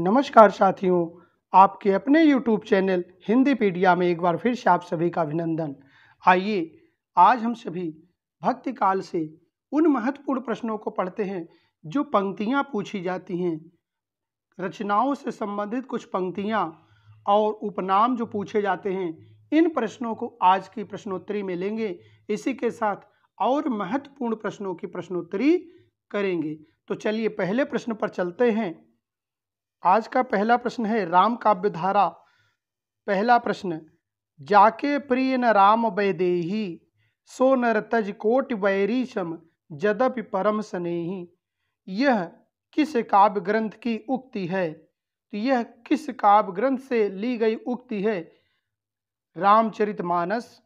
नमस्कार साथियों आपके अपने YouTube चैनल हिंदी पीडिया में एक बार फिर से आप सभी का अभिनंदन आइए आज हम सभी भक्ति काल से उन महत्वपूर्ण प्रश्नों को पढ़ते हैं जो पंक्तियाँ पूछी जाती हैं रचनाओं से संबंधित कुछ पंक्तियाँ और उपनाम जो पूछे जाते हैं इन प्रश्नों को आज की प्रश्नोत्तरी में लेंगे इसी के साथ और महत्वपूर्ण प्रश्नों की प्रश्नोत्तरी करेंगे तो चलिए पहले प्रश्न पर चलते हैं आज का पहला प्रश्न है राम काव्य धारा पहला प्रश्न जाके प्रिय न राम वैदेही सो तज कोट वैरी सम जदपि परम स्नेही यह किस काव्य ग्रंथ की उक्ति है तो यह किस काव्य ग्रंथ से ली गई उक्ति है रामचरितमानस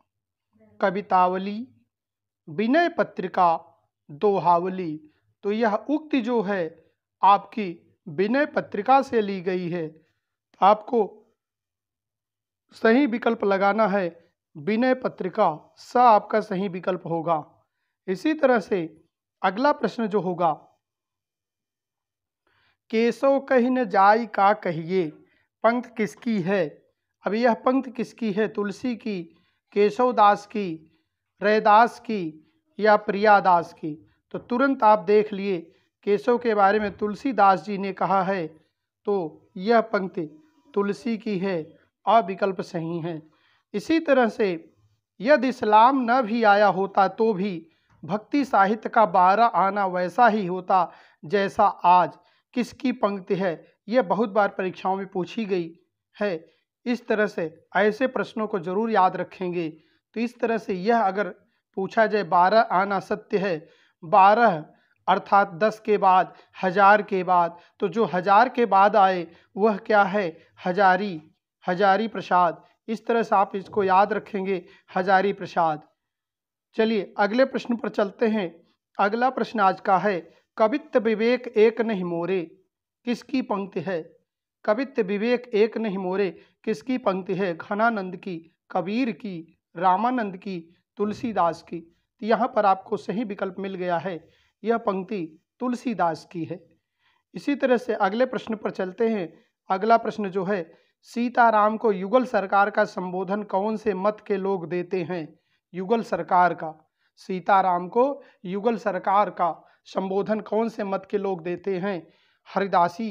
कवितावली विनय पत्रिका दोहावली तो यह उक्ति जो है आपकी विनय पत्रिका से ली गई है आपको सही विकल्प लगाना है विनय पत्रिका स आपका सही विकल्प होगा इसी तरह से अगला प्रश्न जो होगा केशव कही न जाय का कहिए पंक्त किसकी है अब यह पंक्त किसकी है तुलसी की केशव दास की रैदास की या प्रियादास की तो तुरंत आप देख लिए केशव के बारे में तुलसीदास जी ने कहा है तो यह पंक्ति तुलसी की है और विकल्प सही है इसी तरह से यदि इस्लाम न भी आया होता तो भी भक्ति साहित्य का बारह आना वैसा ही होता जैसा आज किसकी पंक्ति है यह बहुत बार परीक्षाओं में पूछी गई है इस तरह से ऐसे प्रश्नों को जरूर याद रखेंगे तो इस तरह से यह अगर पूछा जाए बारह आना सत्य है बारह अर्थात दस के बाद हजार के बाद तो जो हजार के बाद आए वह क्या है हजारी हजारी प्रसाद इस तरह से आप इसको याद रखेंगे हजारी प्रसाद चलिए अगले प्रश्न पर चलते हैं अगला प्रश्न आज का है कवित्त विवेक एक नहीं मोरे किसकी पंक्ति है कवित्त विवेक एक नहीं मोरे किसकी पंक्ति है घनानंद की कबीर की रामानंद की तुलसीदास की तो यहाँ पर आपको सही विकल्प मिल गया है यह पंक्ति तुलसीदास की है इसी तरह से अगले प्रश्न पर चलते हैं अगला प्रश्न जो है सीताराम को युगल सरकार का संबोधन कौन से मत के लोग देते हैं युगल सरकार का सीताराम को युगल सरकार का संबोधन कौन से मत के लोग देते हैं हरिदासी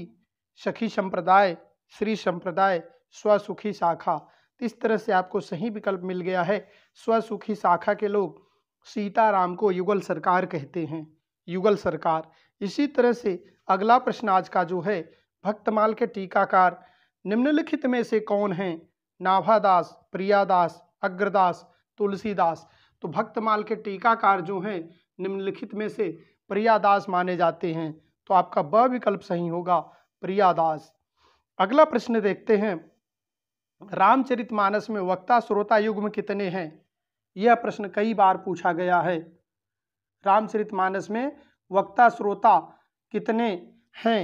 सखी संप्रदाय श्री संप्रदाय स्वसुखी शाखा इस तरह से आपको सही विकल्प मिल गया है स्वसुखी शाखा के लोग सीताराम को युगल सरकार कहते हैं युगल सरकार इसी तरह से अगला प्रश्न आज का जो है भक्तमाल के टीकाकार निम्नलिखित में से कौन हैं नाभादास प्रियादास अग्रदास तुलसीदास तो भक्तमाल के टीकाकार जो हैं निम्नलिखित में से प्रियादास माने जाते हैं तो आपका ब विकल्प सही होगा प्रियादास अगला प्रश्न देखते हैं रामचरितमानस में वक्ता श्रोता युग्म कितने हैं यह प्रश्न कई बार पूछा गया है रामचरितमानस में वक्ता श्रोता कितने हैं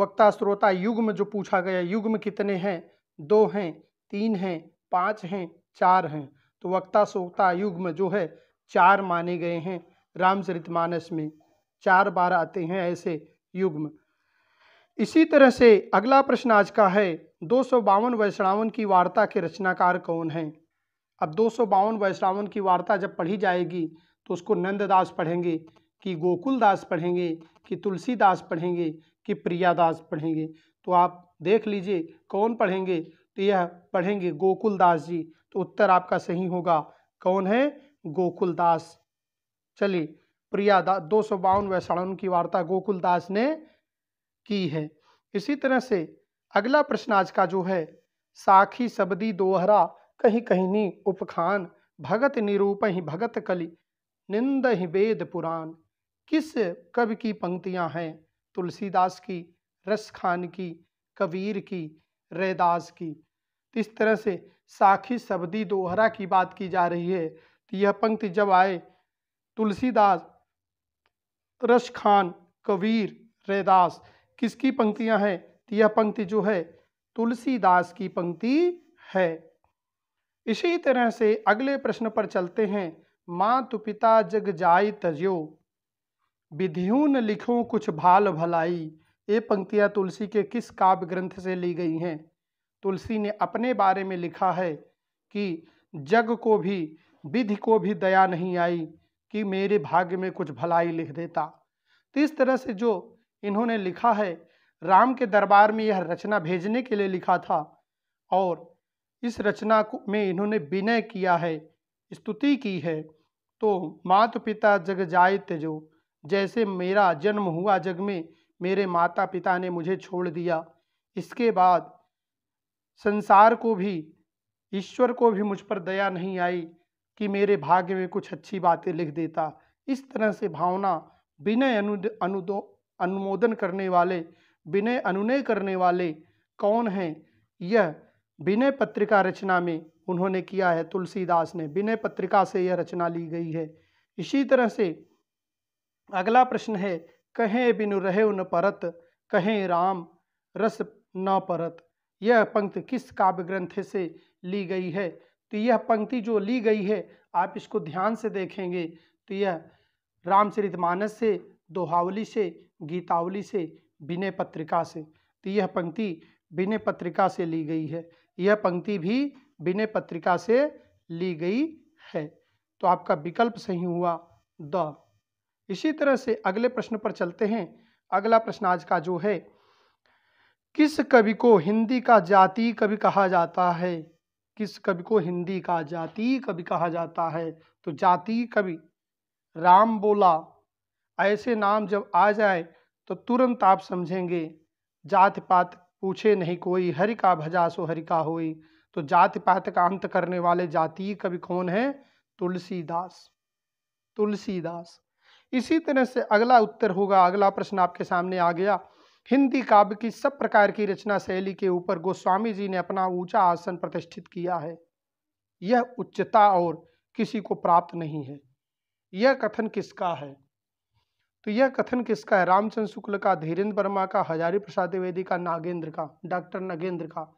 वक्ता श्रोता युग्म जो पूछा गया युग्म कितने हैं दो हैं तीन हैं पाँच हैं चार हैं तो वक्ता श्रोता युग्म जो है चार माने गए हैं रामचरितमानस में चार बार आते हैं ऐसे युग्म इसी तरह से अगला प्रश्न आज का है दो सौ बावन वैश्रावन की वार्ता के रचनाकार कौन हैं अब दो सौ बावन वैश्रावण की वार्ता जब पढ़ी जाएगी तो उसको नंददास पढ़ेंगे कि गोकुलदास पढ़ेंगे कि तुलसीदास पढ़ेंगे कि प्रियादास पढ़ेंगे तो आप देख लीजिए कौन पढ़ेंगे तो यह पढ़ेंगे गोकुलदास जी तो उत्तर आपका सही होगा कौन है गोकुलदास चलिए प्रियादास दो सौ बावन व की वार्ता गोकुलदास ने की है इसी तरह से अगला प्रश्न आज का जो है साखी सबदी दोहरा कहीं कहीं नी उपखान भगत निरूप ही भगत कली निंद ही वेद पुराण किस कवि की पंक्तियां हैं तुलसीदास की रस खान की कबीर की रैदास की तो इस तरह से साखी शब्दी दोहरा की बात की जा रही है तो यह पंक्ति जब आए तुलसीदास रस खान कबीर रैदास किसकी पंक्तियां हैं तो यह पंक्ति जो है तुलसीदास की पंक्ति है इसी तरह से अगले प्रश्न पर चलते हैं माँ पिता जग जाय तजो विधियों न लिखो कुछ भाल भलाई ये पंक्तियाँ तुलसी के किस काव्य ग्रंथ से ली गई हैं तुलसी ने अपने बारे में लिखा है कि जग को भी विधि को भी दया नहीं आई कि मेरे भाग्य में कुछ भलाई लिख देता तो इस तरह से जो इन्होंने लिखा है राम के दरबार में यह रचना भेजने के लिए लिखा था और इस रचना में इन्होंने विनय किया है स्तुति की है तो मात पिता जग जाए तेजो जैसे मेरा जन्म हुआ जग में मेरे माता पिता ने मुझे छोड़ दिया इसके बाद संसार को भी ईश्वर को भी मुझ पर दया नहीं आई कि मेरे भाग्य में कुछ अच्छी बातें लिख देता इस तरह से भावना विनय अनु अनुदो अनुमोदन करने वाले विनय अनुनय करने वाले कौन हैं यह विनय पत्रिका रचना में उन्होंने किया है तुलसीदास ने विनय पत्रिका से यह रचना ली गई है इसी तरह से अगला प्रश्न है कहें बिनु रहे उन परत कहें राम रस न परत यह पंक्ति किस काव्य ग्रंथ से ली गई है तो यह पंक्ति जो ली गई है आप इसको ध्यान से देखेंगे तो यह रामचरितमानस से दोहावली से गीतावली से विनय पत्रिका से तो यह पंक्ति विनय पत्रिका से ली गई है यह पंक्ति भी विनय पत्रिका से ली गई है तो आपका विकल्प सही हुआ द इसी तरह से अगले प्रश्न पर चलते हैं अगला प्रश्न आज का जो है किस कवि को हिंदी का जाति कवि कहा जाता है किस कवि को हिंदी का जाति कवि कहा जाता है तो जाति कवि राम बोला ऐसे नाम जब आ जाए तो तुरंत आप समझेंगे जात पात पूछे नहीं कोई हरि का भजा सो हरि का होई तो जाति पात का अंत करने वाले जातीय कवि कौन है तुलसीदास तुलसीदास इसी तरह से अगला उत्तर होगा अगला प्रश्न आपके सामने आ गया हिंदी काव्य की सब प्रकार की रचना शैली के ऊपर गोस्वामी जी ने अपना ऊंचा आसन प्रतिष्ठित किया है यह उच्चता और किसी को प्राप्त नहीं है यह कथन किसका है तो यह कथन किसका है रामचंद्र शुक्ल का धीरेन्द्र वर्मा का हजारी प्रसाद द्विवेदी का नागेंद्र का डॉक्टर नागेंद्र का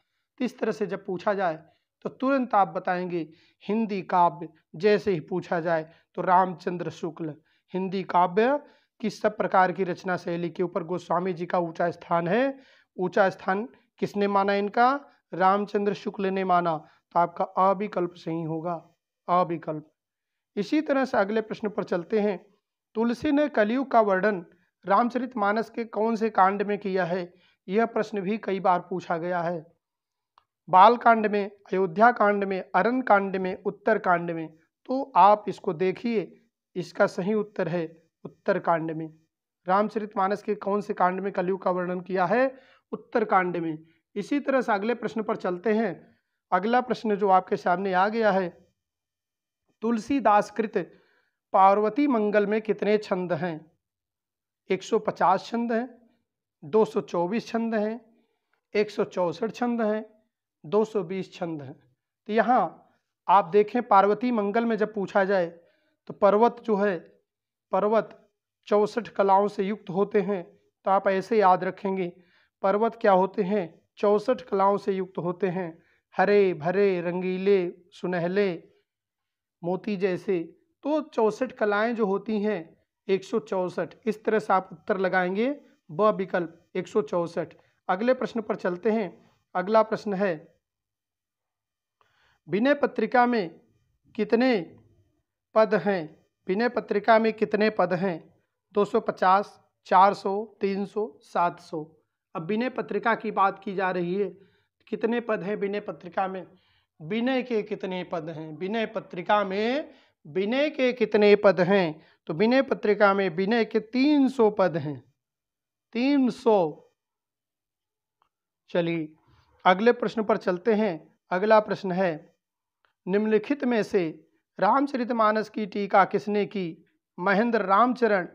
इस तरह से जब पूछा जाए तो तुरंत आप बताएंगे हिंदी काव्य जैसे ही पूछा जाए तो रामचंद्र शुक्ल हिंदी काव्य की सब प्रकार की रचना शैली के ऊपर गोस्वामी जी का ऊंचा स्थान है ऊंचा स्थान किसने माना इनका रामचंद्र शुक्ल ने माना तो आपका अविकल्प सही होगा अविकल्प इसी तरह से अगले प्रश्न पर चलते हैं तुलसी ने कलयुग का वर्णन मानस के कौन से कांड में किया है यह प्रश्न भी कई बार पूछा गया है बाल कांड में अयोध्या कांड में अरण कांड में उत्तर कांड में तो आप इसको देखिए इसका सही उत्तर है उत्तर कांड में रामचरितमानस के कौन से कांड में कलयुग का वर्णन किया है उत्तर कांड में इसी तरह से अगले प्रश्न पर चलते हैं अगला प्रश्न जो आपके सामने आ गया है तुलसीदास कृत पार्वती मंगल में कितने छंद हैं 150 छंद हैं 224 छंद हैं एक छंद हैं 220 छंद हैं तो यहाँ आप देखें पार्वती मंगल में जब पूछा जाए तो पर्वत जो है पर्वत चौसठ कलाओं से युक्त होते हैं तो आप ऐसे याद रखेंगे पर्वत क्या होते हैं चौसठ कलाओं से युक्त होते हैं हरे भरे रंगीले सुनहले मोती जैसे तो चौसठ कलाएं जो होती हैं एक इस तरह से आप उत्तर लगाएंगे ब विकल्प एक अगले प्रश्न पर चलते हैं अगला प्रश्न है विनय पत्रिका में कितने पद हैं विनय पत्रिका में कितने पद हैं 250, 400, 300, 700। अब विनय पत्रिका की बात की जा रही है कितने पद हैं विनय पत्रिका में विनय के कितने पद हैं विनय पत्रिका में विनय के कितने पद हैं तो विनय पत्रिका में विनय के 300 पद हैं 300 चलिए अगले प्रश्न पर चलते हैं अगला प्रश्न है निम्नलिखित में से रामचरितमानस की टीका किसने की महेंद्र रामचरण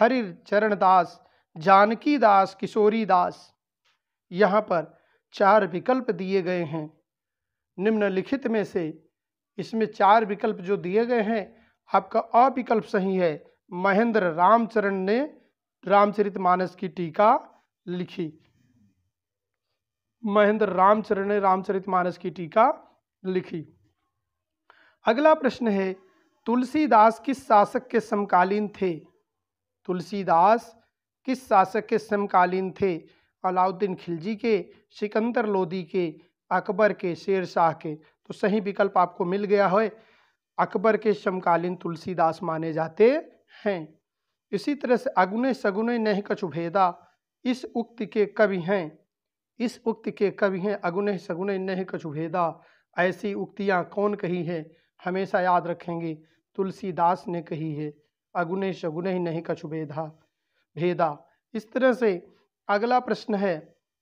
हरिर चरण दास जानकी दास किशोरी दास यहाँ पर चार विकल्प दिए गए हैं निम्नलिखित में से इसमें चार विकल्प जो दिए गए हैं आपका अविकल्प सही है महेंद्र रामचरण ने रामचरितमानस की टीका लिखी महेंद्र रामचरण ने रामचरित मानस की टीका लिखी अगला प्रश्न है तुलसीदास किस शासक के समकालीन थे तुलसीदास किस शासक के समकालीन थे अलाउद्दीन खिलजी के सिकंदर लोदी के अकबर के शेर शाह के तो सही विकल्प आपको मिल गया है अकबर के समकालीन तुलसीदास माने जाते हैं इसी तरह से अगुने सगुने नहीं कछु भेदा इस उक्ति के कवि हैं इस उक्ति के कवि हैं अगुन सगुन नह कछु भेदा ऐसी उक्तियाँ कौन कही है हमेशा याद रखेंगे तुलसीदास ने कही है अगुन शगुन नहीं कछु भेदा भेदा इस तरह से अगला प्रश्न है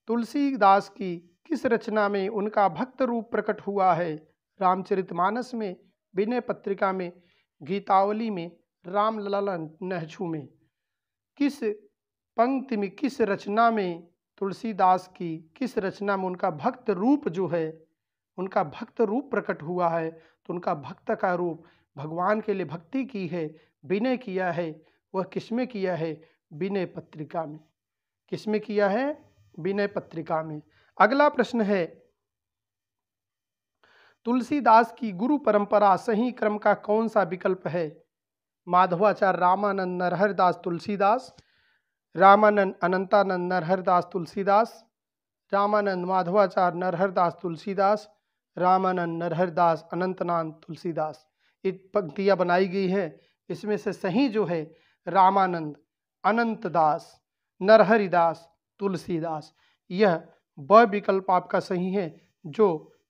तुलसीदास की किस रचना में उनका भक्त रूप प्रकट हुआ है रामचरितमानस में विनय पत्रिका में गीतावली में रामलला नहछू में किस पंक्ति में किस रचना में तुलसीदास की किस रचना में उनका भक्त रूप जो है उनका भक्त रूप प्रकट हुआ है तो उनका भक्त का रूप भगवान के लिए भक्ति की है विनय किया है वह किसमें किया है विनय पत्रिका में किसमें किया है विनय पत्रिका में अगला प्रश्न है तुलसीदास की गुरु परंपरा सही क्रम का कौन सा विकल्प है माधवाचार्य रामानंद नरहरदास तुलसीदास रामानंद अनंतानंद नरहरदास तुलसीदास रामानंद माधवाचार्य नरहरदास तुलसीदास रामानंद नरहरदास अनंतनाथ तुलसीदास ये पंक्तियाँ बनाई गई हैं इसमें से सही जो है रामानंद अनंतदास नरहरिदास तुलसीदास यह ब विकल्प आपका सही है जो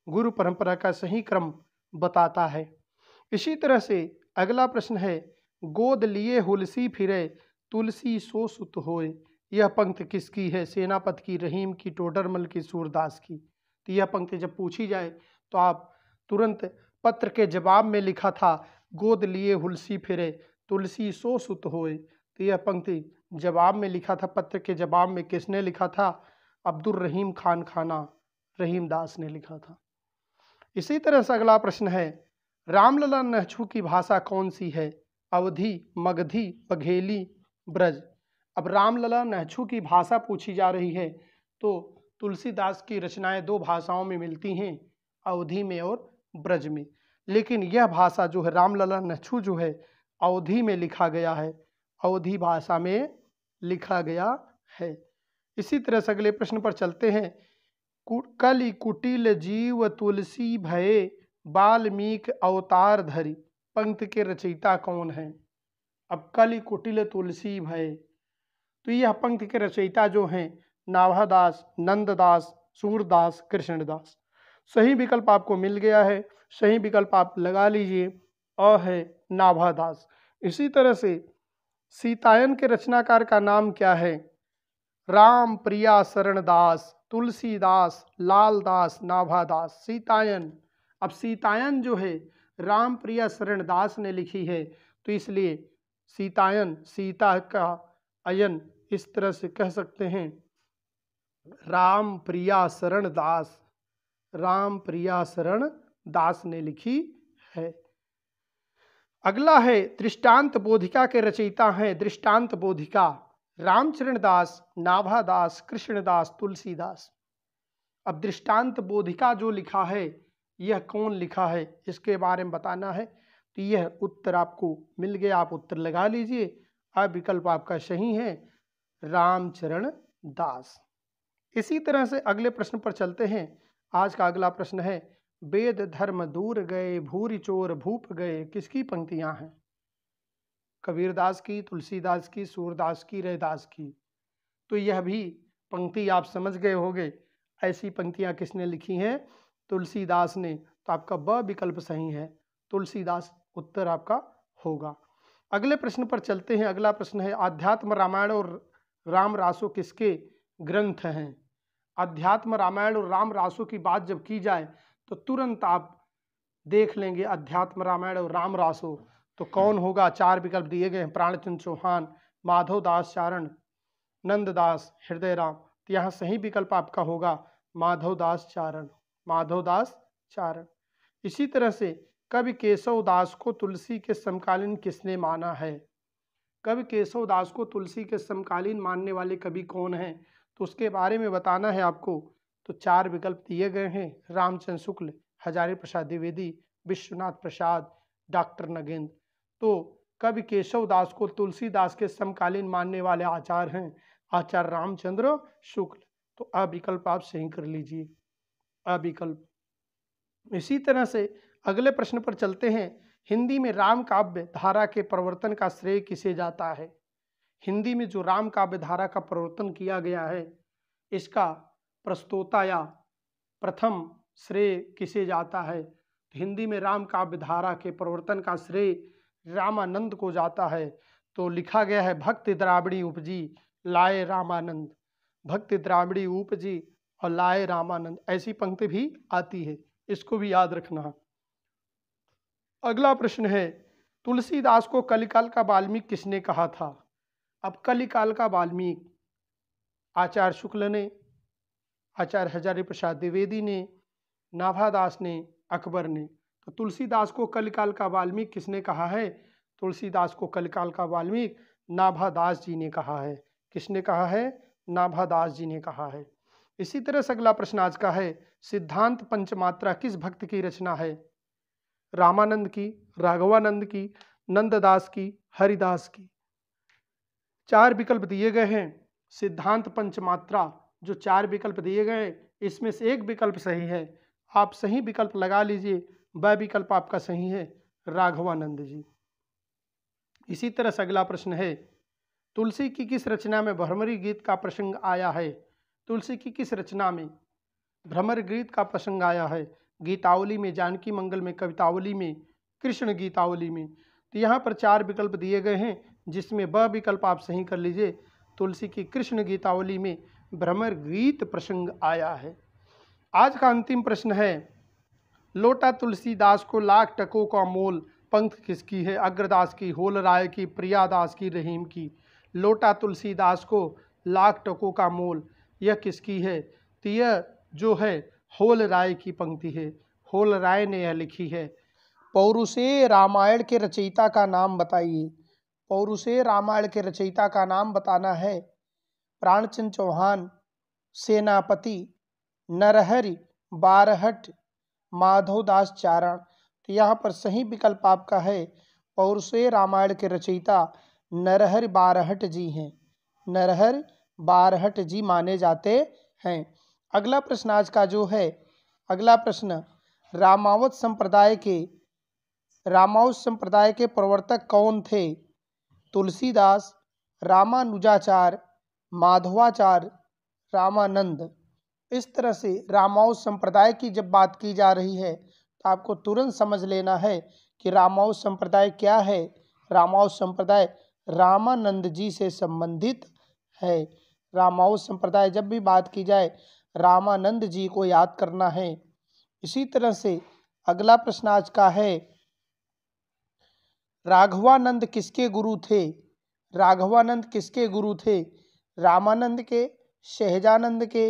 गुरु परंपरा का सही क्रम बताता है इसी तरह से अगला प्रश्न है गोद लिए हुलसी फिरे तुलसी सो सुत होए यह पंक्ति किसकी है सेनापत की रहीम की टोडरमल की सूरदास की तो यह पंक्ति जब पूछी जाए तो आप तुरंत पत्र के जवाब में लिखा था गोद लिए हुलसी फिरे तुलसी सो सुत होए तो यह पंक्ति जवाब में लिखा था पत्र के जवाब में किसने लिखा था अब्दुल रहीम खान खाना रहीम दास ने लिखा था इसी तरह से अगला प्रश्न है रामलला नहछू की भाषा कौन सी है अवधि मगधी बघेली ब्रज अब रामलला नहछू की भाषा पूछी जा रही है तो तुलसीदास की रचनाएं दो भाषाओं में मिलती हैं अवधि में और ब्रज में लेकिन यह भाषा जो है रामलला नहछू जो है अवधि में लिखा गया है अवधि भाषा में लिखा गया है इसी तरह से अगले प्रश्न पर चलते हैं कलि कुटिल जीव तुलसी भय बाल्मीक अवतार धरी पंक्त के रचयिता कौन है अबकली कुटिल तुलसी भय तो यह पंक्ति के रचयिता जो हैं नाभादास नंददास सूरदास कृष्णदास सही विकल्प आपको मिल गया है सही विकल्प आप लगा लीजिए अ है नाभादास इसी तरह से सीतायन के रचनाकार का नाम क्या है राम प्रिया शरणदास तुलसीदास लालदास नाभादास सीतायन अब सीतायन जो है राम प्रिया शरणदास ने लिखी है तो इसलिए सीतायन सीता का अयन इस तरह से कह सकते हैं राम प्रिया शरण दास राम प्रिया शरण दास ने लिखी है अगला है दृष्टांत बोधिका के रचयिता हैं दृष्टांत बोधिका रामचरण दास नाभादास कृष्णदास तुलसीदास अब दृष्टांत बोधिका जो लिखा है यह कौन लिखा है इसके बारे में बताना है तो यह उत्तर आपको मिल गया आप उत्तर लगा लीजिए अब विकल्प आपका सही है रामचरण दास इसी तरह से अगले प्रश्न पर चलते हैं आज का अगला प्रश्न है वेद धर्म दूर गए भूरी चोर भूप गए किसकी पंक्तियां हैं कबीरदास की तुलसीदास की सूरदास की रहदास की तो यह भी पंक्ति आप समझ गए होंगे ऐसी पंक्तियां किसने लिखी हैं तुलसीदास ने तो आपका ब विकल्प सही है तुलसीदास उत्तर आपका होगा अगले प्रश्न पर चलते हैं अगला प्रश्न है अध्यात्म रामायण और राम रासो किसके ग्रंथ हैं अध्यात्म रामायण और राम रासो की बात जब की जाए तो तुरंत आप देख लेंगे अध्यात्म रामायण और राम रासो तो कौन होगा चार विकल्प दिए गए हैं प्राणचंद चौहान माधव दास चारण नंददास हृदय राम तो यहाँ सही विकल्प आपका होगा माधव दास चारण माधव दास चारण इसी तरह से कवि केशव दास को तुलसी के समकालीन किसने माना है कवि केशव दास को तुलसी के समकालीन मानने वाले कवि कौन हैं तो उसके बारे में बताना है आपको तो चार विकल्प दिए गए हैं रामचंद्र शुक्ल हजारी प्रसाद द्विवेदी विश्वनाथ प्रसाद डॉक्टर नगेंद्र तो कवि केशव दास को तुलसीदास के समकालीन मानने वाले आचार्य हैं आचार्य रामचंद्र शुक्ल तो अविकल्प आप सही कर लीजिए अविकल्प इसी तरह से अगले प्रश्न पर चलते हैं हिंदी में राम काव्य धारा के प्रवर्तन का श्रेय किसे जाता है हिंदी में जो राम काव्य धारा का प्रवर्तन किया गया है इसका प्रस्तोता या प्रथम श्रेय किसे जाता है तो हिंदी में राम काव्य धारा के प्रवर्तन का श्रेय रामानंद को जाता है तो लिखा गया है भक्त द्राविड़ी उपजी लाए रामानंद भक्त द्राविड़ी उपजी और लाए रामानंद ऐसी पंक्ति भी आती है इसको भी याद रखना अगला प्रश्न है तुलसीदास को कलिकाल का वाल्मीकि किसने कहा था अब कलिकाल का वाल्मीकि आचार्य शुक्ल ने आचार्य हजारी प्रसाद द्विवेदी ने नाभादास ने अकबर ने तो तुलसीदास को कलिकाल का वाल्मीकि किसने कहा है तुलसीदास को कलिकाल का वाल्मीकि नाभादास जी ने कहा है किसने कहा है नाभादास जी ने कहा है इसी तरह से अगला प्रश्न आज का है सिद्धांत पंचमात्रा किस भक्त की रचना है रामानंद की राघवानंद की नंददास की हरिदास की चार विकल्प दिए गए हैं सिद्धांत पंचमात्रा जो चार विकल्प दिए गए हैं इसमें से एक विकल्प सही है आप सही विकल्प लगा लीजिए वह विकल्प आपका सही है राघवानंद जी इसी तरह से अगला प्रश्न है तुलसी की किस रचना में भ्रमरी गीत का प्रसंग आया है तुलसी की किस रचना में भ्रमर गीत का प्रसंग आया है गीतावली में जानकी मंगल में कवितावली में कृष्ण गीतावली में तो यहाँ पर चार विकल्प दिए गए हैं जिसमें ब विकल्प आप सही कर लीजिए तुलसी की कृष्ण गीतावली में भ्रमर गीत प्रसंग आया है आज का अंतिम प्रश्न है लोटा तुलसीदास को लाख टकों का मोल पंथ किसकी है अग्रदास की होल राय की प्रियादास की रहीम की लोटा तुलसीदास को लाख टकों का मोल यह किसकी है तो यह जो है होल राय की पंक्ति है होल राय ने यह लिखी है पौरुषे रामायण के रचयिता का नाम बताइए पौरुषे रामायण के रचयिता का नाम बताना है प्राणचंद चौहान सेनापति नरहरि बारहट माधवदास चारण तो यहाँ पर सही विकल्प आपका है पौरुषे रामायण के रचयिता नरहर बारहट जी हैं नरहर बारहट जी माने जाते हैं अगला प्रश्न आज का जो है अगला प्रश्न रामावत संप्रदाय के रामावत संप्रदाय के प्रवर्तक कौन थे तुलसीदास रामानुजाचार माधवाचार रामानंद इस तरह से रामावत संप्रदाय की जब बात की जा रही है तो आपको तुरंत समझ लेना है कि रामावत संप्रदाय क्या है रामावत संप्रदाय रामानंद जी से संबंधित है रामावत संप्रदाय जब भी बात की जाए रामानंद जी को याद करना है इसी तरह से अगला प्रश्न आज का है राघवानंद किसके गुरु थे राघवानंद किसके गुरु थे रामानंद के शहजानंद के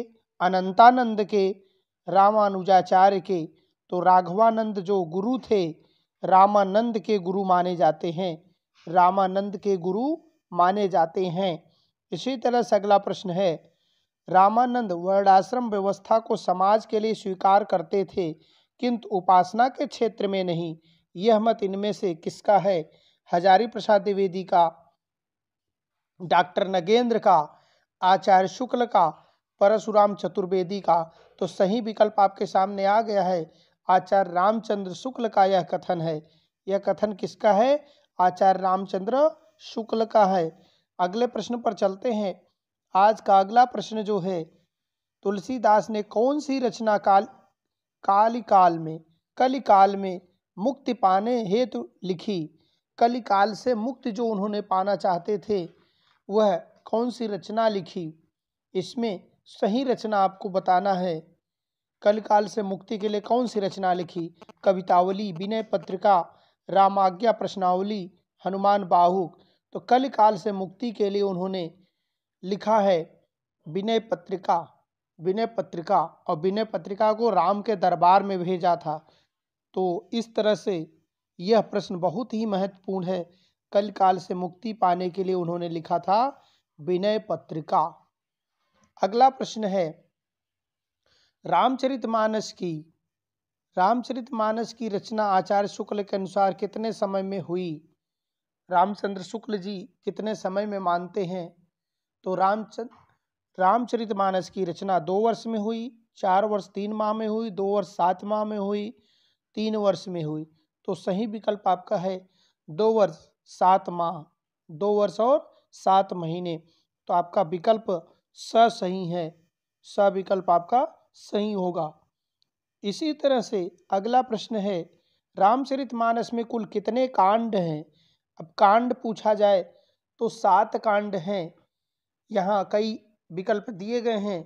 अनंतानंद के रामानुजाचार्य के तो राघवानंद जो गुरु थे रामानंद के गुरु माने जाते हैं रामानंद के गुरु माने जाते हैं इसी तरह से अगला प्रश्न है रामानंद वर्णाश्रम व्यवस्था को समाज के लिए स्वीकार करते थे किंतु उपासना के क्षेत्र में नहीं यह मत इनमें से किसका है हजारी प्रसाद द्विवेदी का डॉक्टर नगेंद्र का आचार्य शुक्ल का परशुराम चतुर्वेदी का तो सही विकल्प आपके सामने आ गया है आचार्य रामचंद्र शुक्ल का यह कथन है यह कथन किसका है आचार्य रामचंद्र शुक्ल का है अगले प्रश्न पर चलते हैं आज का अगला प्रश्न जो है तुलसीदास ने कौन सी रचना काल कालिकाल में कलिकाल में मुक्ति पाने हेतु लिखी कलिकाल से मुक्ति जो उन्होंने पाना चाहते थे वह कौन सी रचना लिखी इसमें सही रचना आपको बताना है कलिकाल से मुक्ति के लिए कौन सी रचना लिखी कवितावली विनय पत्रिका रामाज्ञा प्रश्नावली हनुमान बाहुक तो कलिकाल से मुक्ति के लिए उन्होंने लिखा है विनय पत्रिका विनय पत्रिका और विनय पत्रिका को राम के दरबार में भेजा था तो इस तरह से यह प्रश्न बहुत ही महत्वपूर्ण है कल काल से मुक्ति पाने के लिए उन्होंने लिखा था विनय पत्रिका अगला प्रश्न है रामचरितमानस की रामचरितमानस की रचना आचार्य शुक्ल के अनुसार कितने समय में हुई रामचंद्र शुक्ल जी कितने समय में मानते हैं तो रामचंद्र रामचरितमानस की रचना दो वर्ष में हुई चार वर्ष तीन माह में हुई दो वर्ष सात माह में हुई तीन वर्ष में हुई तो सही विकल्प आपका है दो वर्ष सात माह दो वर्ष और सात महीने तो आपका विकल्प स सही है स विकल्प आपका सही होगा इसी तरह से अगला प्रश्न है रामचरितमानस में कुल कितने कांड हैं अब कांड पूछा जाए तो सात कांड हैं यहाँ कई विकल्प दिए गए हैं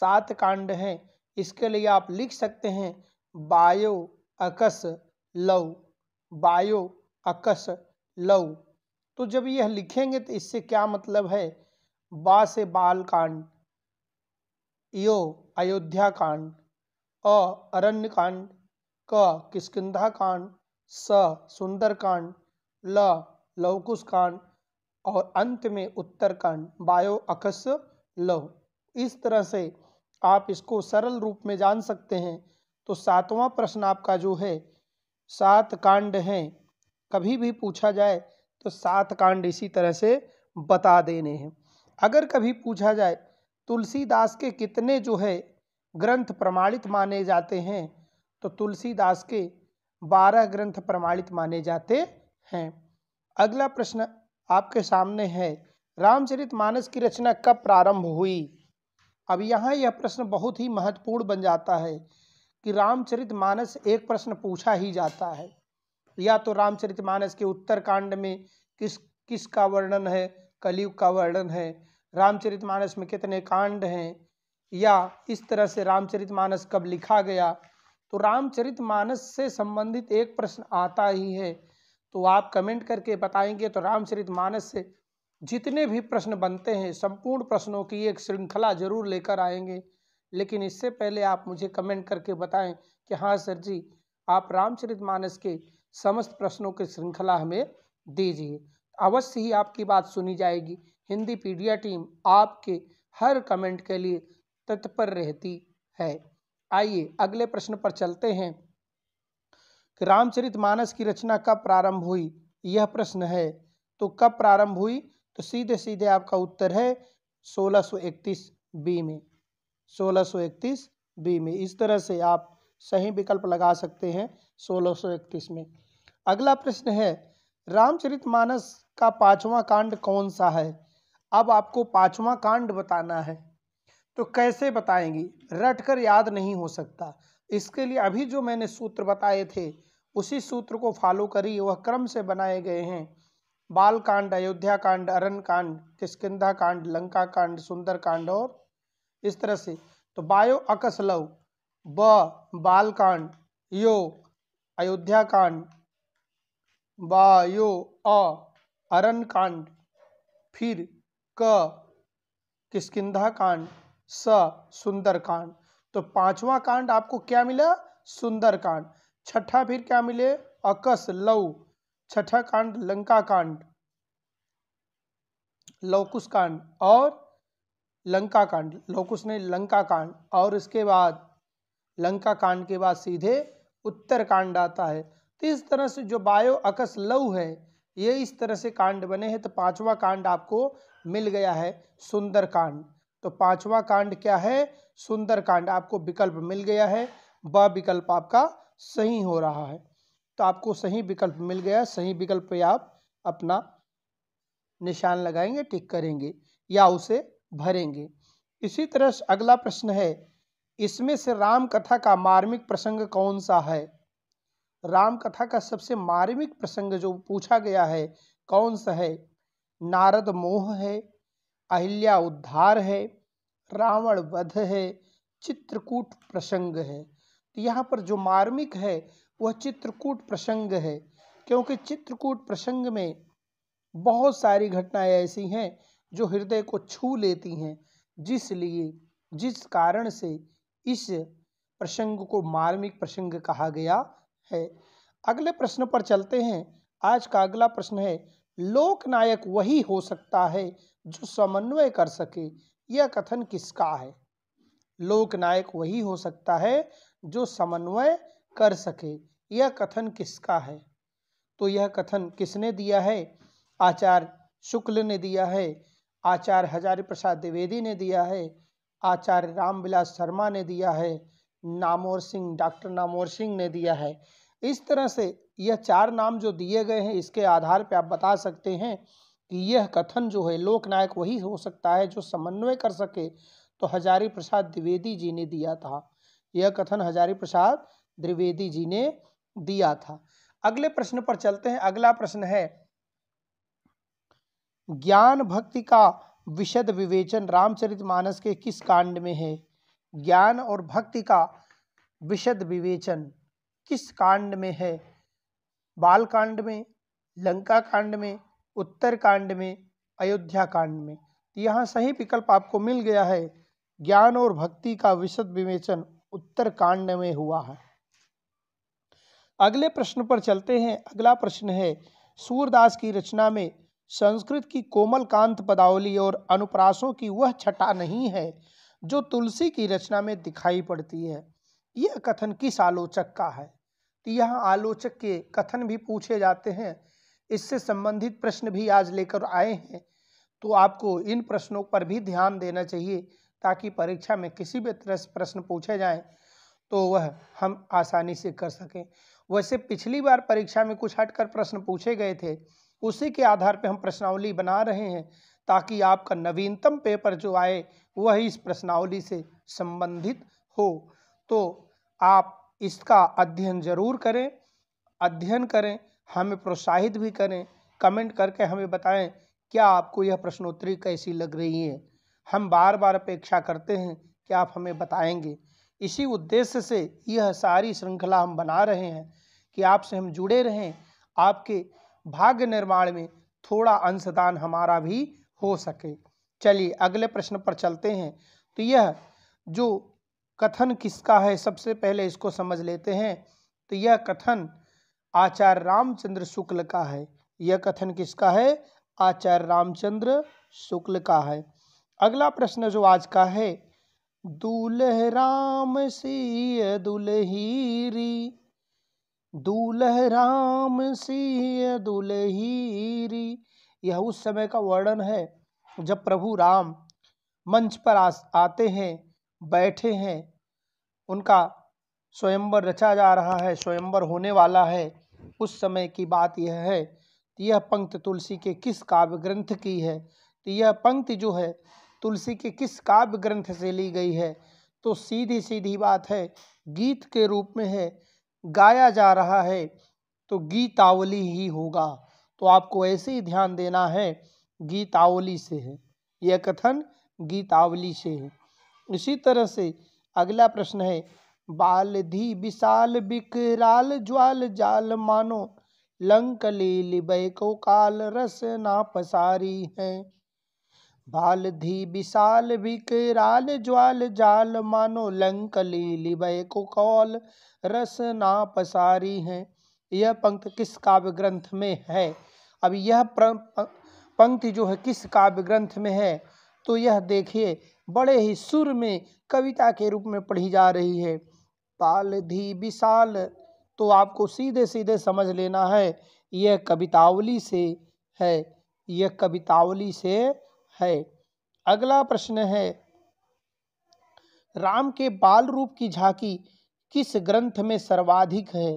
सात कांड हैं इसके लिए आप लिख सकते हैं बायो अकस लव बायो अकस लव तो जब यह लिखेंगे तो इससे क्या मतलब है बा से बाल कांड यो अयोध्या कांड अ अरण्य कांड क किस्किंधा कांड स सुंदर कांड ल लवकुश कांड और अंत में उत्तरकांड बायो अकस लव इस तरह से आप इसको सरल रूप में जान सकते हैं तो सातवां प्रश्न आपका जो है सात कांड हैं कभी भी पूछा जाए तो सात कांड इसी तरह से बता देने हैं अगर कभी पूछा जाए तुलसीदास के कितने जो है ग्रंथ प्रमाणित माने जाते हैं तो तुलसीदास के बारह ग्रंथ प्रमाणित माने जाते हैं अगला प्रश्न आपके सामने है रामचरितमानस की रचना कब प्रारंभ हुई अब यहाँ यह प्रश्न बहुत ही महत्वपूर्ण बन जाता है कि रामचरितमानस एक प्रश्न पूछा ही जाता है या तो रामचरितमानस के उत्तर कांड में किस किस का वर्णन है कलयुग का वर्णन है रामचरितमानस में कितने कांड हैं या इस तरह से रामचरितमानस कब लिखा गया तो रामचरितमानस से संबंधित एक प्रश्न आता ही है तो आप कमेंट करके बताएंगे तो रामचरित मानस से जितने भी प्रश्न बनते हैं संपूर्ण प्रश्नों की एक श्रृंखला जरूर लेकर आएंगे लेकिन इससे पहले आप मुझे कमेंट करके बताएं कि हाँ सर जी आप रामचरित मानस के समस्त प्रश्नों की श्रृंखला हमें दीजिए अवश्य ही आपकी बात सुनी जाएगी हिंदी पीडिया टीम आपके हर कमेंट के लिए तत्पर रहती है आइए अगले प्रश्न पर चलते हैं कि मानस की रचना कब प्रारंभ हुई यह प्रश्न है तो कब प्रारंभ हुई तो सीधे सीधे आपका उत्तर है 1631 बी में 1631 बी में इस तरह से आप सही विकल्प लगा सकते हैं 1631 में अगला प्रश्न है रामचरित मानस का पांचवा कांड कौन सा है अब आपको पांचवा कांड बताना है तो कैसे बताएंगी रटकर याद नहीं हो सकता इसके लिए अभी जो मैंने सूत्र बताए थे उसी सूत्र को फॉलो करिए वह क्रम से बनाए गए हैं बाल कांड अयोध्या कांड अरण कांड किस्किधा कांड लंका कांड सुंदर कांड और इस तरह से तो बायो अकसलव ब बाल कांड यो अयोध्या कांड बायो अ अरन कांड फिर क किस्किधा कांड स सुंदर कांड तो पांचवा कांड आपको क्या मिला सुंदर कांड छठा फिर क्या मिले अकस लव छठा कांड लंका कांड लौकुश कांड और लंका कांड लौकुश ने लंका कांड और इसके बाद लंका कांड के बाद सीधे उत्तर कांड आता है तो इस तरह से जो बायो अकस लव है ये इस तरह से कांड बने हैं तो पांचवा कांड आपको मिल गया है सुंदर कांड तो पांचवा कांड क्या है सुंदर कांड आपको विकल्प मिल गया है ब विकल्प आपका सही हो रहा है तो आपको सही विकल्प मिल गया सही विकल्प पे आप अपना निशान लगाएंगे टिक करेंगे या उसे भरेंगे इसी तरह से अगला प्रश्न है इसमें से राम कथा का मार्मिक प्रसंग कौन सा है राम कथा का सबसे मार्मिक प्रसंग जो पूछा गया है कौन सा है नारद मोह है अहिल्या उद्धार है रावण वध है चित्रकूट प्रसंग है तो यहाँ पर जो मार्मिक है वह चित्रकूट प्रसंग है क्योंकि चित्रकूट प्रसंग में बहुत सारी घटनाएं ऐसी हैं जो हृदय को छू लेती हैं जिसलिए जिस कारण से इस प्रसंग को मार्मिक प्रसंग कहा गया है अगले प्रश्न पर चलते हैं आज का अगला प्रश्न है लोकनायक वही हो सकता है जो समन्वय कर सके यह कथन किसका है लोकनायक वही हो सकता है जो समन्वय कर सके यह कथन किसका है तो यह कथन किसने दिया है आचार्य शुक्ल ने दिया है आचार्य हजारी प्रसाद द्विवेदी ने दिया है आचार्य रामविलास शर्मा ने दिया है नामोर सिंह डॉक्टर नामोर सिंह ने दिया है इस तरह से यह चार नाम जो दिए गए हैं इसके आधार पर आप बता सकते हैं कि यह कथन जो है लोकनायक वही हो सकता है जो समन्वय कर सके तो हजारी प्रसाद द्विवेदी जी ने दिया था यह कथन हजारी प्रसाद द्विवेदी जी ने दिया था अगले प्रश्न पर चलते हैं अगला प्रश्न है ज्ञान भक्ति का विशद विवेचन रामचरितमानस के किस कांड में है ज्ञान और भक्ति का विशद विवेचन किस कांड में है बाल कांड में लंका कांड में उत्तर कांड में अयोध्या कांड में तो यहाँ सही विकल्प आपको मिल गया है ज्ञान और भक्ति का विशद विवेचन उत्तर कांड में हुआ है अगले प्रश्न पर चलते हैं अगला प्रश्न है सूरदास की रचना में संस्कृत की कोमल कांत पदावली और अनुप्रासों की वह छटा नहीं है जो तुलसी की रचना में दिखाई पड़ती है यह कथन किस आलोचक का है तो यह आलोचक के कथन भी पूछे जाते हैं इससे संबंधित प्रश्न भी आज लेकर आए हैं तो आपको इन प्रश्नों पर भी ध्यान देना चाहिए ताकि परीक्षा में किसी भी तरह से प्रश्न पूछे जाएं तो वह हम आसानी से कर सकें वैसे पिछली बार परीक्षा में कुछ हटकर प्रश्न पूछे गए थे उसी के आधार पर हम प्रश्नावली बना रहे हैं ताकि आपका नवीनतम पेपर जो आए वह इस प्रश्नावली से संबंधित हो तो आप इसका अध्ययन जरूर करें अध्ययन करें हमें प्रोत्साहित भी करें कमेंट करके हमें बताएं क्या आपको यह प्रश्नोत्तरी कैसी लग रही है हम बार बार अपेक्षा करते हैं कि आप हमें बताएंगे इसी उद्देश्य से यह सारी श्रृंखला हम बना रहे हैं कि आपसे हम जुड़े रहें आपके भाग्य निर्माण में थोड़ा अंशदान हमारा भी हो सके चलिए अगले प्रश्न पर चलते हैं तो यह जो कथन किसका है सबसे पहले इसको समझ लेते हैं तो यह कथन आचार्य रामचंद्र शुक्ल का है यह कथन किसका है आचार्य रामचंद्र शुक्ल का है अगला प्रश्न जो आज का है दूल्ह राम सिय दुल्हीरी दूल्ह राम सिय दुल्हीरी यह उस समय का वर्णन है जब प्रभु राम मंच पर आ, आते हैं बैठे हैं उनका स्वयंवर रचा जा रहा है स्वयंवर होने वाला है उस समय की बात यह है तो यह पंक्ति तुलसी के किस काव्य ग्रंथ की है तो यह पंक्ति जो है तुलसी के किस काव्य ग्रंथ से ली गई है तो सीधी सीधी बात है गीत के रूप में है गाया जा रहा है तो गीतावली ही होगा तो आपको ऐसे ही ध्यान देना है गीतावली से है यह कथन गीतावली से है इसी तरह से अगला प्रश्न है बाल धी विशाल विकराल ज्वाल जाल मानो लंक लील बैको काल रस ना पसारी है धी विशाल विकराल ज्वाल जाल मानो लंक लील बैको कौल रस ना पसारी है यह पंक्त किस काव्य ग्रंथ में है अब यह पंक्ति जो है किस काव्य ग्रंथ में है तो यह देखिए बड़े ही सुर में कविता के रूप में पढ़ी जा रही है ताल धी विशाल तो आपको सीधे सीधे समझ लेना है यह कवितावली से है यह कवितावली से है अगला प्रश्न है राम के बाल रूप की झांकी किस ग्रंथ में सर्वाधिक है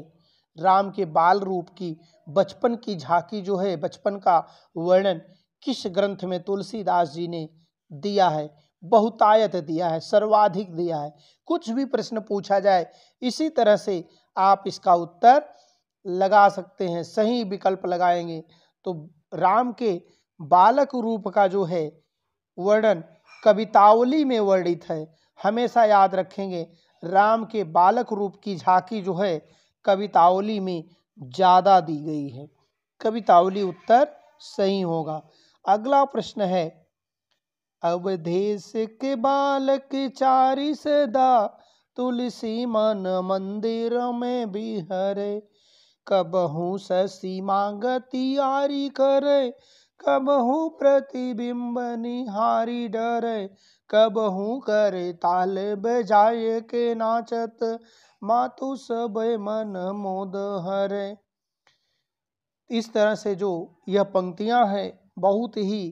राम के बाल रूप की बचपन की झांकी जो है बचपन का वर्णन किस ग्रंथ में तुलसीदास जी ने दिया है बहुतायत दिया है सर्वाधिक दिया है कुछ भी प्रश्न पूछा जाए इसी तरह से आप इसका उत्तर लगा सकते हैं सही विकल्प लगाएंगे तो राम के बालक रूप का जो है वर्णन कवितावली में वर्णित है हमेशा याद रखेंगे राम के बालक रूप की झांकी जो है कवितावली में ज़्यादा दी गई है कवितावली उत्तर सही होगा अगला प्रश्न है अवधेश के बालक चारी सदा तुलसी मन मंदिर में बिहरे कबहू शशि आरी करे कबहू प्रतिबिंब निहारी डरे कबहू करे ताल बजाय के नाचत मातु सब मन मोद हरे इस तरह से जो यह पंक्तियां हैं बहुत ही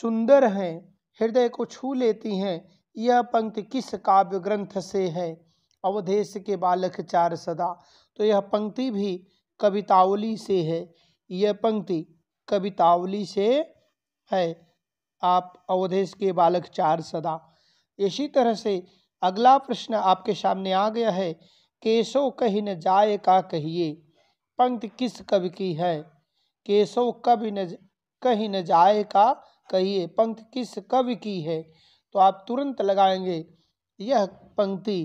सुंदर हैं हृदय को छू लेती हैं यह पंक्ति किस काव्य ग्रंथ से है अवधेश के बालक चार सदा तो यह पंक्ति भी कवितावली से है यह पंक्ति कवितावली से है आप अवधेश के बालक चार सदा इसी तरह से अगला प्रश्न आपके सामने आ गया है केशो कही न जाए का कहिए पंक्ति किस कवि की है केशो कवि न कहीं न जाए का कहिए पंक्ति किस कवि की है तो आप तुरंत लगाएंगे यह पंक्ति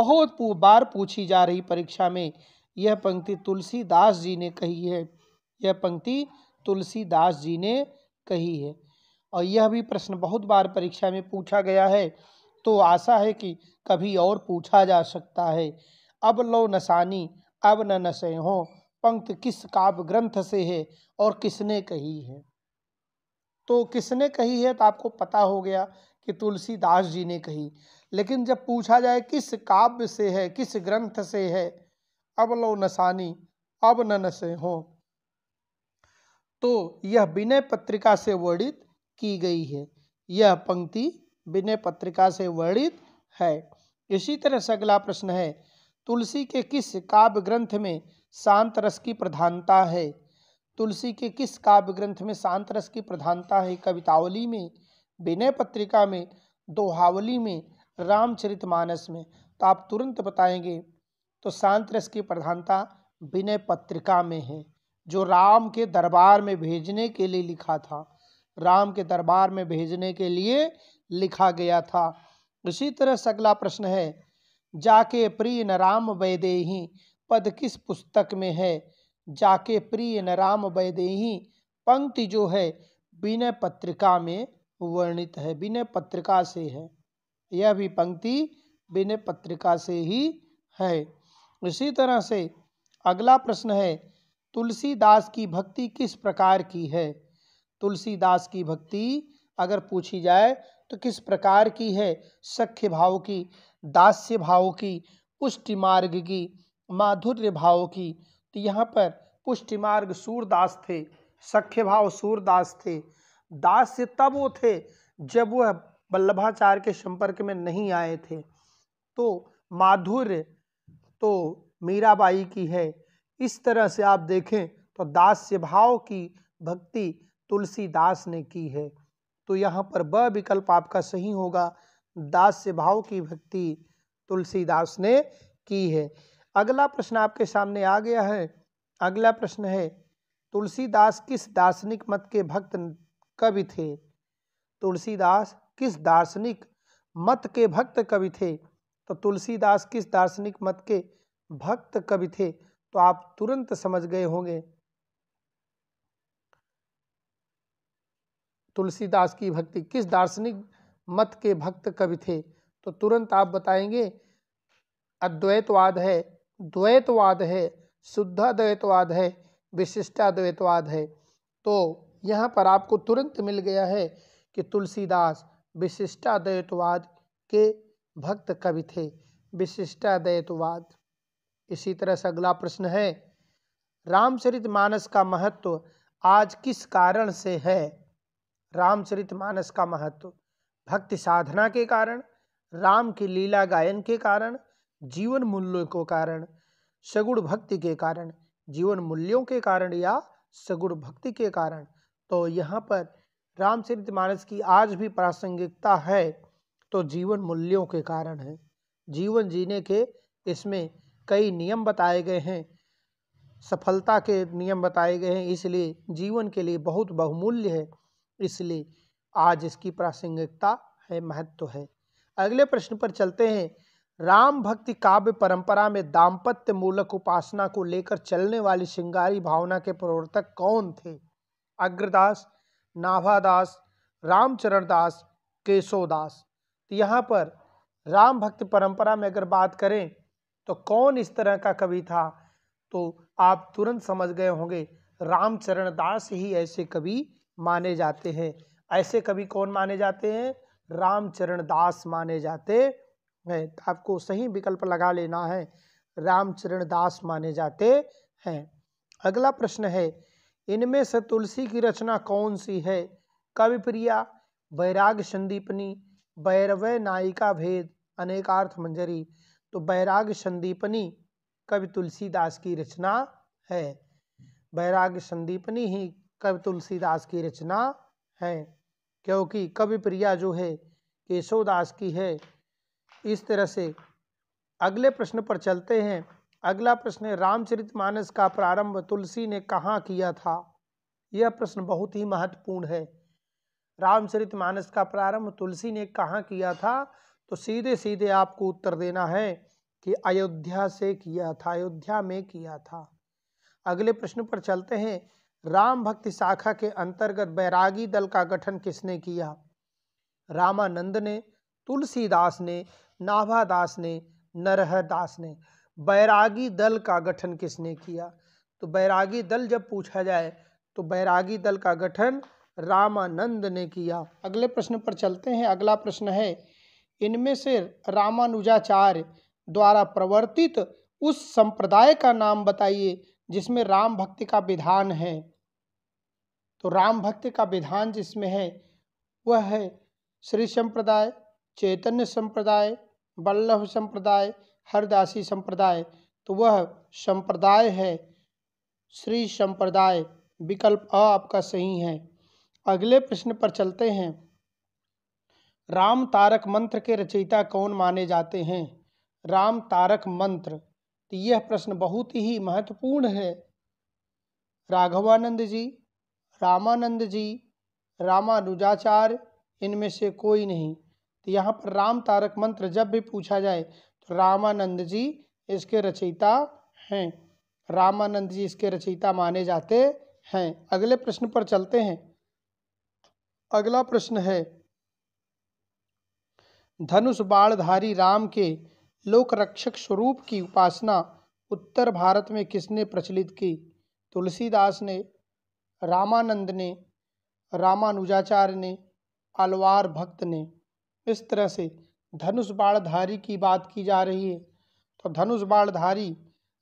बहुत बार पूछी जा रही परीक्षा में यह पंक्ति तुलसीदास जी ने कही है यह पंक्ति तुलसीदास जी ने कही है और यह भी प्रश्न बहुत बार परीक्षा में पूछा गया है तो आशा है कि कभी और पूछा जा सकता है अब लो नसानी अब न नशे हों पंक्त किस काव्य ग्रंथ से है और किसने कही है तो किसने कही है तो आपको पता हो गया कि तुलसीदास जी ने कही लेकिन जब पूछा जाए किस काव्य से है किस ग्रंथ से है अब लो नसानी अब न नशे हो तो यह विनय पत्रिका से वर्णित की गई है यह पंक्ति विनय पत्रिका से वर्णित है इसी तरह से अगला प्रश्न है तुलसी के किस काव्य ग्रंथ में शांत रस की प्रधानता है तुलसी के किस काव्य ग्रंथ में शांत रस की प्रधानता है कवितावली में विनय पत्रिका में दोहावली में रामचरितमानस में तो आप तुरंत बताएंगे तो शांत रस की प्रधानता विनय पत्रिका में है जो राम के दरबार में भेजने के लिए लिखा था राम के दरबार में भेजने के लिए लिखा गया था इसी तरह से अगला प्रश्न है जाके प्रिय न राम वैदेही पद किस पुस्तक में है जाके प्रिय न राम वैदेही पंक्ति जो है विनय पत्रिका में वर्णित है विनय पत्रिका से है यह भी पंक्ति विनय पत्रिका से ही है इसी तरह से अगला प्रश्न है तुलसीदास की भक्ति किस प्रकार की है तुलसीदास की भक्ति अगर पूछी जाए तो किस प्रकार की है सख्य भाव की दास्य भाव की पुष्टि मार्ग की माधुर्य भाव की तो यहाँ पर पुष्टि मार्ग सूरदास थे सख्य भाव सूरदास थे दास से तब वो थे जब वह वल्लभाचार्य के संपर्क में नहीं आए थे तो माधुर्य तो मीराबाई की है इस तरह से आप देखें तो दास्य भाव की भक्ति तुलसीदास ने की है तो यहाँ पर ब विकल्प आपका सही होगा दास्य भाव की भक्ति तुलसीदास ने की है अगला प्रश्न आपके सामने आ गया है अगला प्रश्न है तुलसीदास किस दार्शनिक मत के भक्त कवि थे तुलसीदास किस दार्शनिक मत के भक्त कवि थे तो तुलसीदास किस दार्शनिक मत के भक्त कवि थे तो आप तुरंत समझ गए होंगे तुलसीदास की भक्ति किस दार्शनिक मत के भक्त कवि थे तो तुरंत आप बताएंगे अद्वैतवाद है द्वैतवाद है शुद्धाद्वैतवाद है विशिष्टाद्वैतवाद है तो यहाँ पर आपको तुरंत मिल गया है कि तुलसीदास विशिष्टाद्वैतवाद के भक्त कवि थे विशिष्टाद्वैतवाद इसी तरह से अगला प्रश्न है रामचरित मानस का महत्व आज किस कारण से है रामचरित मानस का महत्व भक्ति साधना के कारण राम की लीला गायन के कारण जीवन मूल्यों के कारण सगुण भक्ति के कारण जीवन मूल्यों के कारण या सगुण भक्ति के कारण तो यहाँ पर रामचरित मानस की आज भी प्रासंगिकता है तो जीवन मूल्यों के कारण है जीवन जीने के इसमें कई नियम बताए गए हैं सफलता के नियम बताए गए हैं इसलिए जीवन के लिए बहुत बहुमूल्य है इसलिए आज इसकी प्रासंगिकता है महत्व तो है अगले प्रश्न पर चलते हैं राम भक्ति काव्य परंपरा में दाम्पत्य मूलक उपासना को लेकर चलने वाली श्रृंगारी भावना के प्रवर्तक कौन थे अग्रदास नाभादास रामचरण दास केशोदास तो यहाँ पर राम भक्ति परंपरा में अगर बात करें तो कौन इस तरह का कवि था तो आप तुरंत समझ गए होंगे रामचरण दास ही ऐसे कवि माने जाते हैं ऐसे कवि कौन माने जाते हैं रामचरण दास माने जाते है तो आपको सही विकल्प लगा लेना है रामचरण दास माने जाते हैं अगला प्रश्न है इनमें से तुलसी की रचना कौन सी है कवि प्रिया बैराग संदीपनी बैरव नायिका भेद अनेकार्थ मंजरी तो बैराग संदीपनी कवि तुलसीदास की रचना है बैराग संदीपनी ही कवि तुलसीदास की रचना है क्योंकि कवि प्रिया जो है केशवदास की है इस तरह से अगले प्रश्न पर चलते हैं अगला प्रश्न रामचरितमानस का प्रारंभ तुलसी ने कहाँ किया था यह प्रश्न बहुत ही महत्वपूर्ण है रामचरितमानस का प्रारंभ तुलसी ने कहाँ किया था तो सीधे सीधे आपको उत्तर देना है कि अयोध्या से किया था अयोध्या में किया था अगले प्रश्न पर चलते हैं राम भक्ति शाखा के अंतर्गत बैरागी दल का गठन किसने किया रामानंद ने तुलसीदास ने नाभादास ने नरहदास ने बैरागी दल का गठन किसने किया तो बैरागी दल जब पूछा जाए तो बैरागी दल का गठन रामानंद ने किया अगले प्रश्न पर चलते हैं अगला प्रश्न है इनमें से रामानुजाचार्य द्वारा प्रवर्तित उस संप्रदाय का नाम बताइए जिसमें राम भक्ति का विधान है तो राम भक्ति का विधान जिसमें है वह है श्री संप्रदाय चैतन्य संप्रदाय वल्लभ संप्रदाय हरदासी संप्रदाय तो वह संप्रदाय है श्री संप्रदाय विकल्प अ आपका सही है अगले प्रश्न पर चलते हैं राम तारक मंत्र के रचयिता कौन माने जाते हैं राम तारक मंत्र तो यह प्रश्न बहुत ही महत्वपूर्ण है राघवानंद जी रामानंद जी रामानुजाचार्य इनमें से कोई नहीं तो यहाँ पर राम तारक मंत्र जब भी पूछा जाए तो रामानंद जी इसके रचयिता हैं रामानंद जी इसके रचयिता माने जाते हैं अगले प्रश्न पर चलते हैं अगला प्रश्न है धनुष बाणधारी राम के लोक रक्षक स्वरूप की उपासना उत्तर भारत में किसने प्रचलित की तुलसीदास ने रामानंद ने रामानुजाचार्य ने अलवार भक्त ने इस तरह से धनुष बाणधारी की बात की जा रही है तो धनुष बाणधारी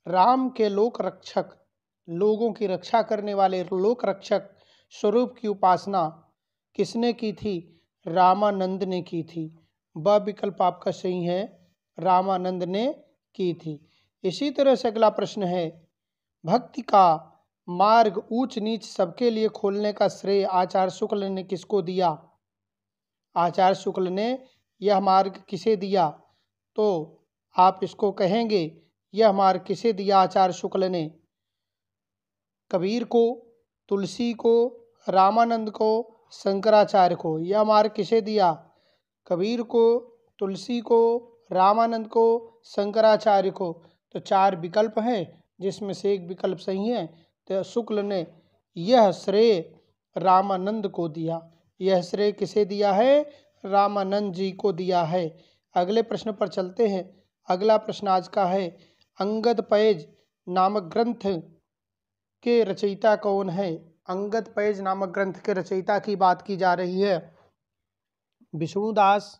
राम के लोक रक्षक लोगों की रक्षा करने वाले लोक रक्षक स्वरूप की उपासना किसने की थी रामानंद ने की थी ब विकल्प आपका सही है रामानंद ने की थी इसी तरह से अगला प्रश्न है भक्ति का मार्ग ऊंच नीच सबके लिए खोलने का श्रेय आचार्य शुक्ल ने किसको दिया आचार्य शुक्ल ने यह मार्ग किसे दिया तो आप इसको कहेंगे यह मार्ग किसे दिया आचार्य शुक्ल ने कबीर को तुलसी को रामानंद को शंकराचार्य को यह मार्ग किसे दिया कबीर को तुलसी को रामानंद को शंकराचार्य को तो चार विकल्प हैं जिसमें से एक विकल्प सही है तो शुक्ल ने यह श्रेय रामानंद को दिया यह श्रेय किसे दिया है रामानंद जी को दिया है अगले प्रश्न पर चलते हैं अगला प्रश्न आज का है अंगद पैज नामक ग्रंथ के रचयिता कौन है अंगद पैज नामक ग्रंथ के रचयिता की बात की जा रही है विष्णुदास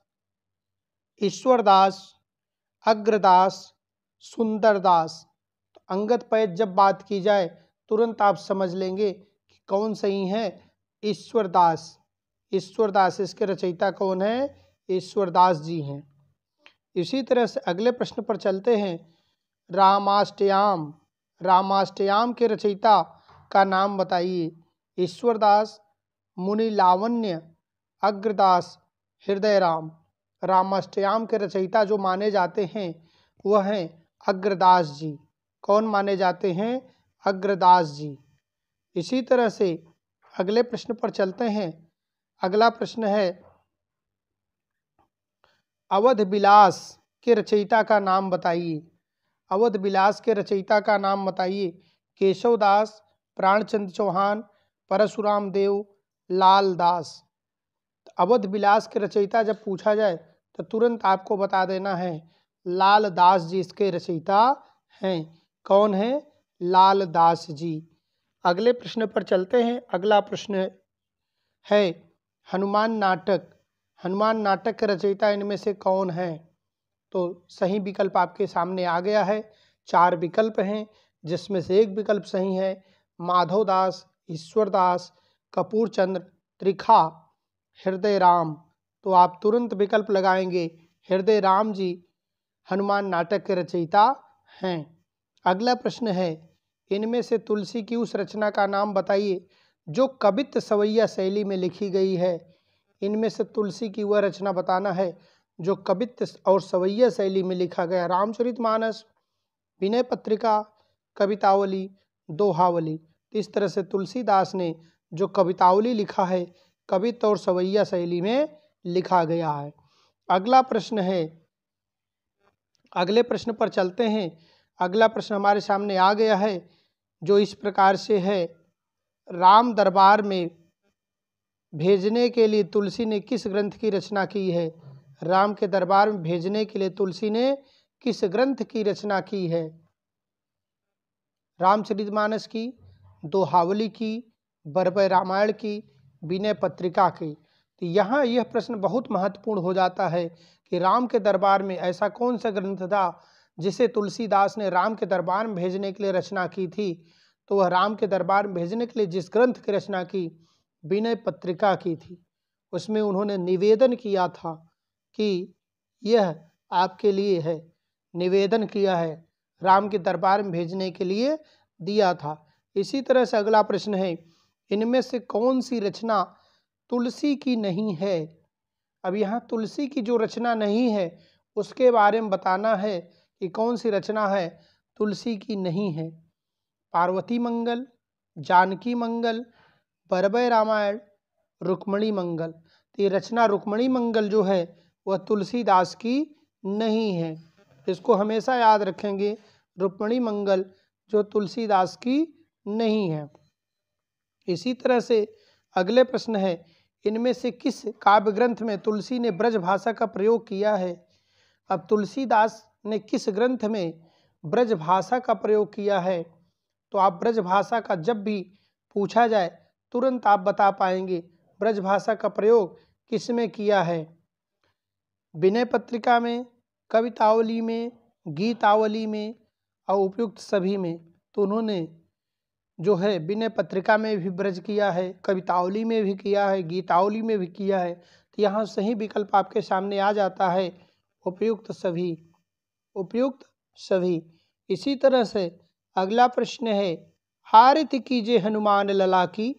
ईश्वरदास अग्रदास सुंदरदास तो अंगद पैज जब बात की जाए तुरंत आप समझ लेंगे कि कौन सही है ईश्वरदास ईश्वरदास इसके रचयिता कौन है ईश्वरदास जी हैं इसी तरह से अगले प्रश्न पर चलते हैं रामाष्टयाम रामाष्टयाम के रचयिता का नाम बताइए ईश्वरदास मुनि लावण्य अग्रदास हृदय राम रामाष्टयाम के रचयिता जो माने जाते हैं वह हैं अग्रदास जी कौन माने जाते हैं अग्रदास जी इसी तरह से अगले प्रश्न पर चलते हैं अगला प्रश्न है अवध बिलास के रचयिता का नाम बताइए अवध बिलास के रचयिता का नाम बताइए केशवदास प्राणचंद चौहान परशुराम देव लाल दास अवध बिलास के रचयिता जब पूछा जाए तो तुरंत आपको बता देना है लाल दास जी इसके रचयिता हैं कौन है लाल दास जी अगले प्रश्न पर चलते हैं अगला प्रश्न है हनुमान नाटक हनुमान नाटक के रचयिता इनमें से कौन है तो सही विकल्प आपके सामने आ गया है चार विकल्प हैं जिसमें से एक विकल्प सही है माधवदास ईश्वरदास कपूरचंद्र त्रिखा हृदय राम तो आप तुरंत विकल्प लगाएंगे हृदय राम जी हनुमान नाटक के रचयिता हैं अगला प्रश्न है इनमें से तुलसी की उस रचना का नाम बताइए जो कवित्त सवैया शैली में लिखी गई है इनमें से तुलसी की वह रचना बताना है जो कवित्त और सवैया शैली में लिखा गया रामचरित मानस विनय पत्रिका कवितावली दोहावली तो इस तरह से तुलसीदास ने जो कवितावली लिखा है कवित और सवैया शैली में लिखा गया है अगला प्रश्न है अगले प्रश्न पर चलते हैं अगला प्रश्न हमारे सामने आ गया है जो इस प्रकार से है राम दरबार में भेजने के लिए तुलसी ने किस ग्रंथ की रचना की है राम के दरबार में भेजने के लिए तुलसी ने किस ग्रंथ की रचना की है रामचरितमानस की दोहावली की बरबय रामायण की विनय पत्रिका की तो यहाँ यह प्रश्न बहुत महत्वपूर्ण हो जाता है कि राम के दरबार में ऐसा कौन सा ग्रंथ था जिसे तुलसीदास ने राम के दरबार में भेजने के लिए रचना की थी तो वह राम के दरबार में भेजने के लिए जिस ग्रंथ की रचना की विनय पत्रिका की थी उसमें उन्होंने निवेदन किया था कि यह आपके लिए है निवेदन किया है राम के दरबार में भेजने के लिए दिया था इसी तरह से अगला प्रश्न है इनमें से कौन सी रचना तुलसी की नहीं है अब यहाँ तुलसी की जो रचना नहीं है उसके बारे में बताना है कि कौन सी रचना है तुलसी की नहीं है पार्वती मंगल जानकी मंगल बरबय रामायण रुक्मणी मंगल तो ये रचना रुक्मणी मंगल जो है वह तुलसीदास की नहीं है इसको हमेशा याद रखेंगे रुक्मणी मंगल जो तुलसीदास की नहीं है इसी तरह से अगले प्रश्न है इनमें से किस काव्य ग्रंथ में तुलसी ने ब्रज भाषा का प्रयोग किया है अब तुलसीदास ने किस ग्रंथ में ब्रज भाषा का प्रयोग किया है तो आप ब्रजभाषा का जब भी पूछा जाए तुरंत आप बता पाएंगे ब्रजभाषा का प्रयोग किस में किया है विनय पत्रिका में कवितावली में गीतावली में और उपयुक्त सभी में तो उन्होंने जो है विनय पत्रिका में भी ब्रज किया है कवितावली में भी किया है गीतावली में भी किया है तो यहाँ सही विकल्प आपके सामने आ जाता है उपयुक्त सभी उपयुक्त सभी इसी तरह से अगला प्रश्न है हारित कीजे हनुमान लला की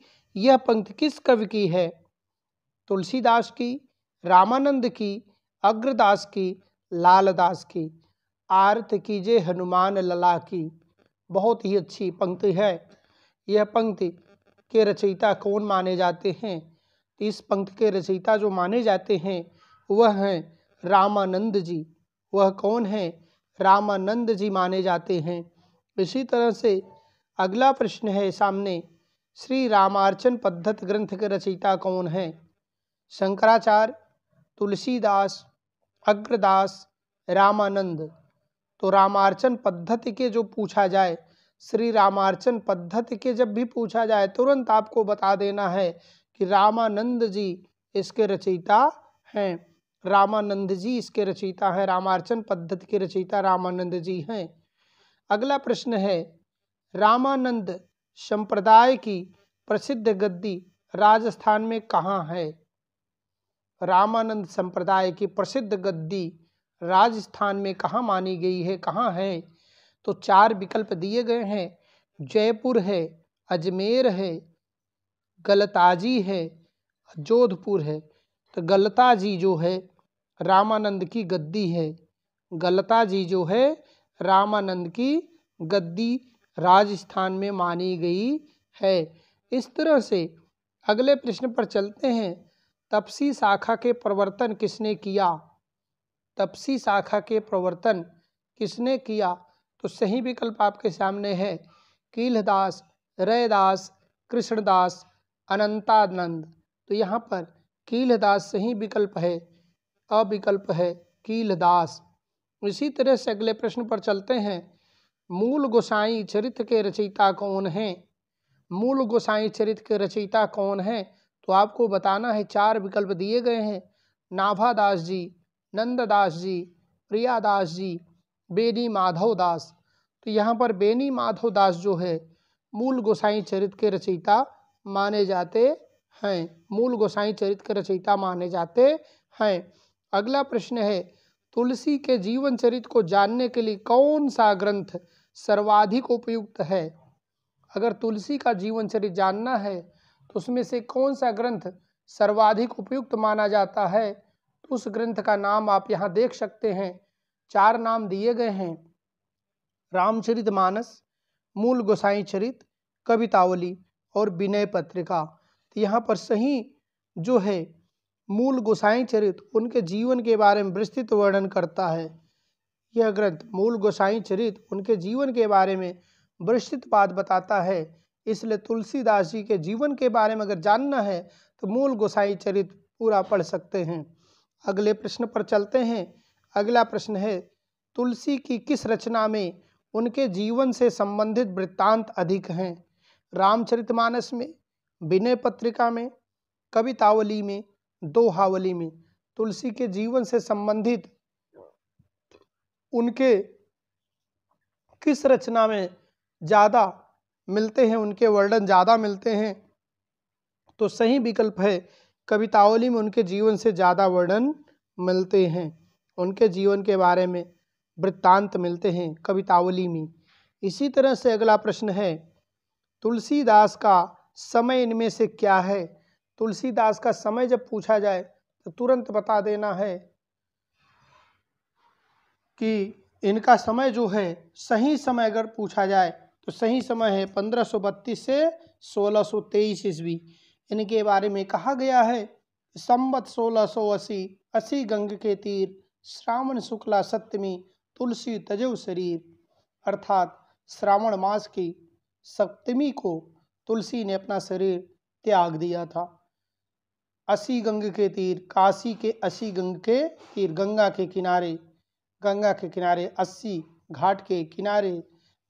यह पंक्ति किस कवि की है तुलसीदास की रामानंद की अग्रदास की लालदास की आरत कीजे हनुमान लला की बहुत ही अच्छी पंक्ति है यह पंक्ति के रचयिता कौन माने जाते हैं तो इस पंक्ति के रचयिता जो माने जाते हैं वह हैं रामानंद जी वह कौन है रामानंद जी माने जाते हैं इसी तरह से अगला प्रश्न है सामने श्री रामार्चन पद्धत ग्रंथ के रचयिता कौन हैं शंकराचार्य तुलसीदास अग्रदास रामानंद तो रामार्चन पद्धति के जो पूछा जाए श्री रामार्चन पद्धति के जब भी पूछा जाए तुरंत आपको बता देना है कि रामानंद जी इसके रचयिता हैं रामानंद जी इसके रचयिता हैं रामार्चन पद्धति के रचयिता रामानंद जी हैं अगला प्रश्न है रामानंद संप्रदाय की प्रसिद्ध गद्दी राजस्थान में कहाँ है रामानंद संप्रदाय की प्रसिद्ध गद्दी राजस्थान में कहाँ मानी गई है कहाँ है तो चार विकल्प दिए गए हैं जयपुर है अजमेर है गलताजी है जोधपुर है तो गलताजी जो है रामानंद की गद्दी है गलताजी जो है रामानंद की गद्दी राजस्थान में मानी गई है इस तरह से अगले प्रश्न पर चलते हैं तपसी शाखा के प्रवर्तन किसने किया तपसी शाखा के प्रवर्तन किसने किया तो सही विकल्प आपके सामने है कीलदास रयदास कृष्णदास अनंतानंद तो यहाँ पर कीलदास सही विकल्प है अविकल्प है कीलदास इसी तरह से अगले प्रश्न पर चलते हैं मूल गोसाई चरित्र के रचयिता कौन हैं मूल गोसाई चरित्र के रचयिता कौन हैं तो आपको बताना है चार विकल्प दिए गए हैं नाभादास जी नंददास जी प्रियादास जी बेनी माधव दास तो यहाँ पर बेनी माधव दास जो है मूल गोसाई चरित्र के रचयिता माने जाते हैं मूल गोसाई चरित्र के रचयिता माने जाते हैं अगला प्रश्न है तुलसी के जीवन चरित्र को जानने के लिए कौन सा ग्रंथ सर्वाधिक उपयुक्त है अगर तुलसी का जीवन चरित जानना है तो उसमें से कौन सा ग्रंथ सर्वाधिक उपयुक्त माना जाता है तो उस ग्रंथ का नाम आप यहाँ देख सकते हैं चार नाम दिए गए हैं रामचरित मानस मूल गोसाई चरित कवितावली और विनय पत्रिका तो यहाँ पर सही जो है मूल गोसाई चरित उनके जीवन के बारे में विस्तृत वर्णन करता है यह ग्रंथ मूल गोसाई चरित उनके जीवन के बारे में विस्तृत बात बताता है इसलिए तुलसीदास जी के जीवन के बारे में अगर जानना है तो मूल गोसाई चरित पूरा पढ़ सकते हैं अगले प्रश्न पर चलते हैं अगला प्रश्न है तुलसी की किस रचना में उनके जीवन से संबंधित वृत्तांत अधिक हैं रामचरितमानस में विनय पत्रिका में कवितावली में दोहावली में तुलसी के जीवन से संबंधित उनके किस रचना में ज़्यादा मिलते हैं उनके वर्णन ज़्यादा मिलते हैं तो सही विकल्प है कवितावली में उनके जीवन से ज़्यादा वर्णन मिलते हैं उनके जीवन के बारे में वृत्तांत मिलते हैं कवितावली में इसी तरह से अगला प्रश्न है तुलसीदास का समय इनमें से क्या है तुलसीदास का समय जब पूछा जाए तो तुरंत बता देना है कि इनका समय जो है सही समय अगर पूछा जाए तो सही समय है पंद्रह बत्तीस से सोलह सौ ईस्वी इनके बारे में कहा गया है संबत सोलह अस्सी अस्सी गंग के तीर श्रावण शुक्ला सप्तमी तुलसी तजव शरीर अर्थात श्रावण मास की सप्तमी को तुलसी ने अपना शरीर त्याग दिया था असी गंग के तीर काशी के असी गंग के तीर गंगा के किनारे गंगा के किनारे अस्सी घाट के किनारे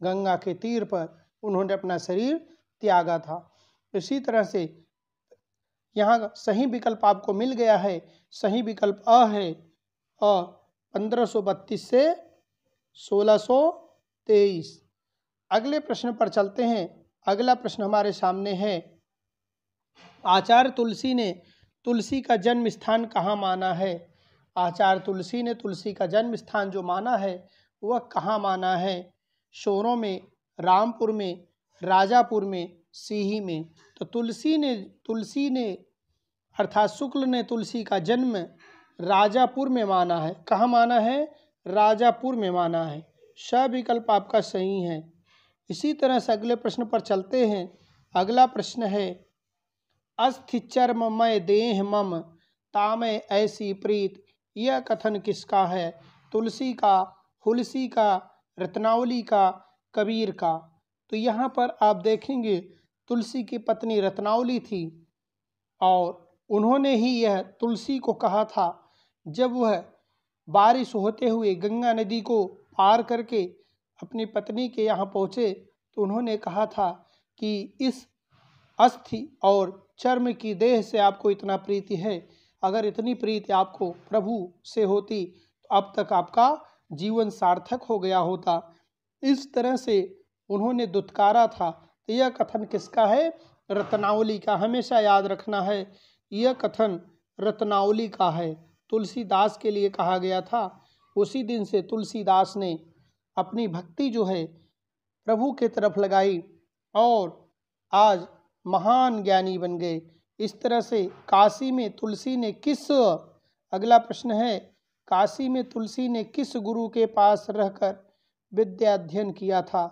गंगा के तीर पर उन्होंने अपना शरीर त्यागा था इसी तरह से यहाँ सही विकल्प आपको मिल गया है सही विकल्प अ है अ बत्तीस से 1623 अगले प्रश्न पर चलते हैं अगला प्रश्न हमारे सामने है आचार्य तुलसी ने तुलसी का जन्म स्थान कहाँ माना है आचार्य तुलसी ने तुलसी का जन्म स्थान जो माना है वह कहाँ माना है शोरों में रामपुर में राजापुर में सीही में तो तुलसी ने तुलसी ने अर्थात शुक्ल ने तुलसी का जन्म राजापुर में माना है कहाँ माना है राजापुर में माना है स विकल्प आपका सही है इसी तरह से अगले प्रश्न पर चलते हैं अगला प्रश्न है अस्थि चर्म मय देह मम तामय ऐसी प्रीत यह कथन किसका है तुलसी का हुलसी का रत्नावली का कबीर का तो यहाँ पर आप देखेंगे तुलसी की पत्नी रत्नावली थी और उन्होंने ही यह तुलसी को कहा था जब वह बारिश होते हुए गंगा नदी को पार करके अपनी पत्नी के यहाँ पहुँचे तो उन्होंने कहा था कि इस अस्थि और चर्म की देह से आपको इतना प्रीति है अगर इतनी प्रीति आपको प्रभु से होती तो अब तक आपका जीवन सार्थक हो गया होता इस तरह से उन्होंने दुत्कारा था तो यह कथन किसका है रत्नावली का हमेशा याद रखना है यह कथन रत्नावली का है तुलसीदास के लिए कहा गया था उसी दिन से तुलसीदास ने अपनी भक्ति जो है प्रभु के तरफ लगाई और आज महान ज्ञानी बन गए इस तरह से काशी में तुलसी ने किस अगला प्रश्न है काशी में तुलसी ने किस गुरु के पास रहकर विद्या अध्ययन किया था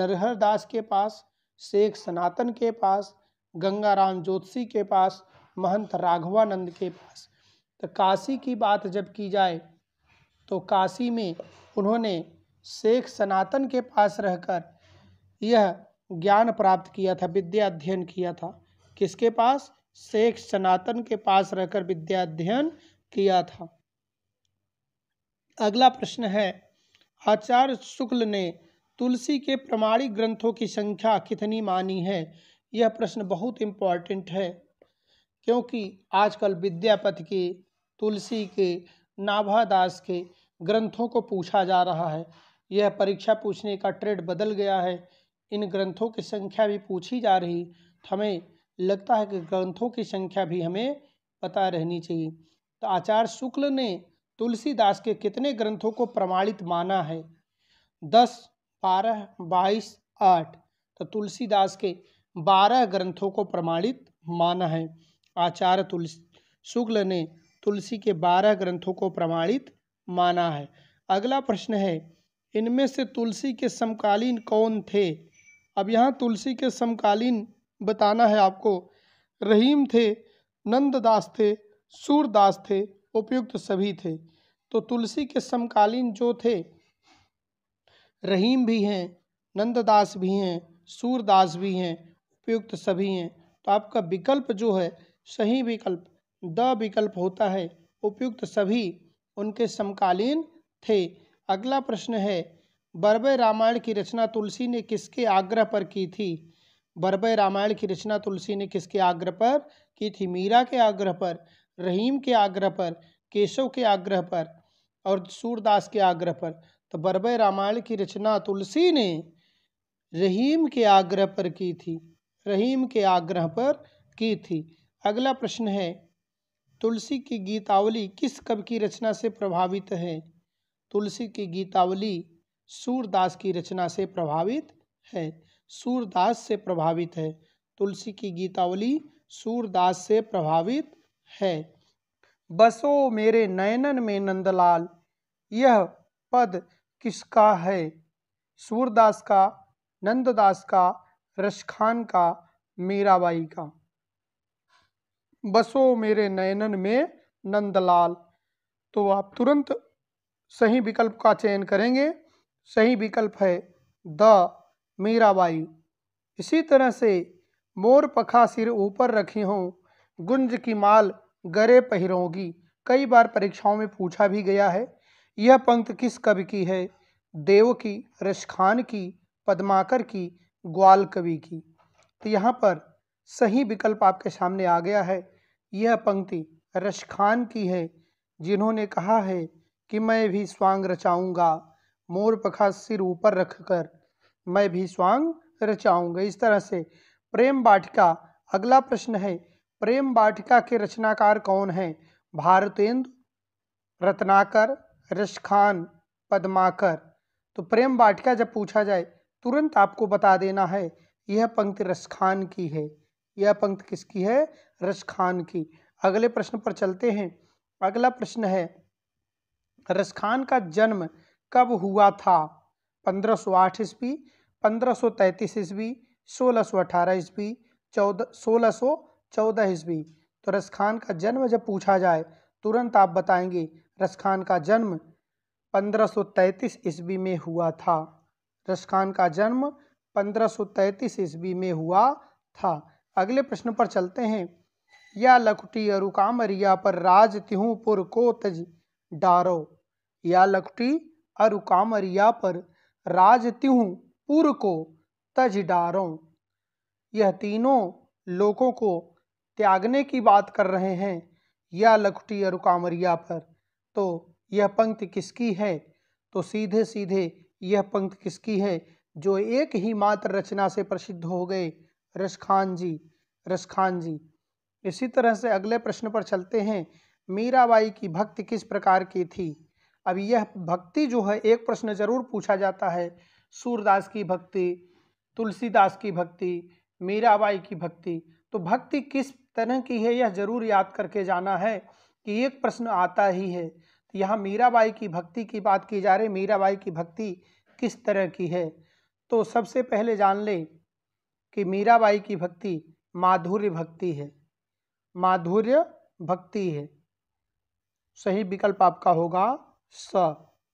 नरहर दास के पास शेख सनातन के पास गंगाराम ज्योतिषी के पास महंत राघवानंद के पास तो काशी की बात जब की जाए तो काशी में उन्होंने शेख सनातन के पास रहकर यह ज्ञान प्राप्त किया था विद्या अध्ययन किया था किसके पास शेख सनातन के पास रहकर विद्या अध्ययन किया था अगला प्रश्न है आचार्य शुक्ल ने तुलसी के प्रमाणिक ग्रंथों की संख्या कितनी मानी है यह प्रश्न बहुत इम्पॉर्टेंट है क्योंकि आजकल विद्यापति के तुलसी के नाभादास के ग्रंथों को पूछा जा रहा है यह परीक्षा पूछने का ट्रेड बदल गया है इन ग्रंथों की संख्या भी पूछी जा रही तो हमें लगता है कि ग्रंथों की संख्या भी हमें पता रहनी चाहिए तो आचार्य शुक्ल ने तुलसीदास के कितने ग्रंथों को प्रमाणित माना है दस बारह बाईस आठ तो तुलसीदास के बारह ग्रंथों को प्रमाणित माना है आचार्य तुलसी शुक्ल ने तुलसी के बारह ग्रंथों को प्रमाणित माना है अगला प्रश्न है इनमें से तुलसी के समकालीन कौन थे अब यहाँ तुलसी के समकालीन बताना है आपको रहीम थे नंददास थे सूरदास थे उपयुक्त सभी थे तो तुलसी के समकालीन जो थे रहीम भी हैं नंददास भी हैं सूरदास भी हैं उपयुक्त सभी हैं तो आपका विकल्प जो है सही विकल्प द विकल्प होता है उपयुक्त सभी उनके समकालीन थे अगला प्रश्न है बरबय रामायण की रचना तुलसी ने किसके आग्रह पर की थी बरबय रामायण की रचना तुलसी ने किसके आग्रह पर की थी मीरा के आग्रह पर रहीम के आग्रह पर केशव के आग्रह पर और सूरदास के आग्रह पर तो बरबय रामायण की रचना तुलसी ने रहीम के आग्रह पर की थी रहीम के आग्रह पर की थी अगला प्रश्न है तुलसी की गीतावली किस कवि की रचना से प्रभावित है तुलसी की गीतावली सूरदास की रचना से प्रभावित है सूरदास से प्रभावित है तुलसी की गीतावली सूरदास से प्रभावित है बसो मेरे नयनन में नंदलाल यह पद किसका है सूरदास का नंददास का रशखान का मीराबाई का बसो मेरे नयनन में नंदलाल तो आप तुरंत सही विकल्प का चयन करेंगे सही विकल्प है द मीराबाई इसी तरह से मोर पखा सिर ऊपर रखी हों गुंज की माल गरे पहिरोगी कई बार परीक्षाओं में पूछा भी गया है यह पंक्त किस कवि की है देव की रशखान की पद्माकर की ग्वाल कवि की तो यहाँ पर सही विकल्प आपके सामने आ गया है यह पंक्ति रशखान की है जिन्होंने कहा है कि मैं भी स्वांग रचाऊंगा मोर पखा सिर ऊपर रखकर मैं भी स्वांग रचाऊंगा इस तरह से प्रेम वाटिका अगला प्रश्न है प्रेम वाटिका के रचनाकार कौन है भारतेंद्र रत्नाकर रशखान पद्माकर पदमाकर तो प्रेम वाटिका जब पूछा जाए तुरंत आपको बता देना है यह पंक्ति रसखान की है यह पंक्ति किसकी है रसखान की अगले प्रश्न पर चलते हैं अगला प्रश्न है रसखान का जन्म कब हुआ था पंद्रह सौ आठ ईस्वी पंद्रह सौ तैंतीस ईस्वी सोलह सौ अठारह ईस्वी चौदह सोलह सौ चौदह ईस्वी तो रसखान का जन्म जब पूछा जाए तुरंत आप बताएंगे रसखान का जन्म पंद्रह सौ तैंतीस ईस्वी में हुआ था रसखान का जन्म पंद्रह सौ तैंतीस ईस्वी में हुआ था अगले प्रश्न पर चलते हैं या लकुटी अरुकामरिया पर राज तिहूपुर को तज डारो या लकुटी अरु कामरिया पर राज त्यू पुर को तज डारो यह तीनों लोगों को त्यागने की बात कर रहे हैं या लखटी अरु कामरिया पर तो यह पंक्ति किसकी है तो सीधे सीधे यह पंक्ति किसकी है जो एक ही मात्र रचना से प्रसिद्ध हो गए रसखान जी रसखान जी इसी तरह से अगले प्रश्न पर चलते हैं मीराबाई की भक्ति किस प्रकार की थी अब यह भक्ति जो है एक प्रश्न जरूर पूछा जाता है सूरदास की भक्ति तुलसीदास की भक्ति मीराबाई की भक्ति तो भक्ति किस तरह की है यह जरूर याद करके जाना है कि एक प्रश्न आता ही है तो यहाँ मीराबाई की भक्ति की बात की जा रही मीराबाई की भक्ति किस तरह की है तो सबसे पहले जान लें कि मीराबाई की भक्ति माधुर्य भक्ति है माधुर्य भक्ति है सही विकल्प आपका होगा स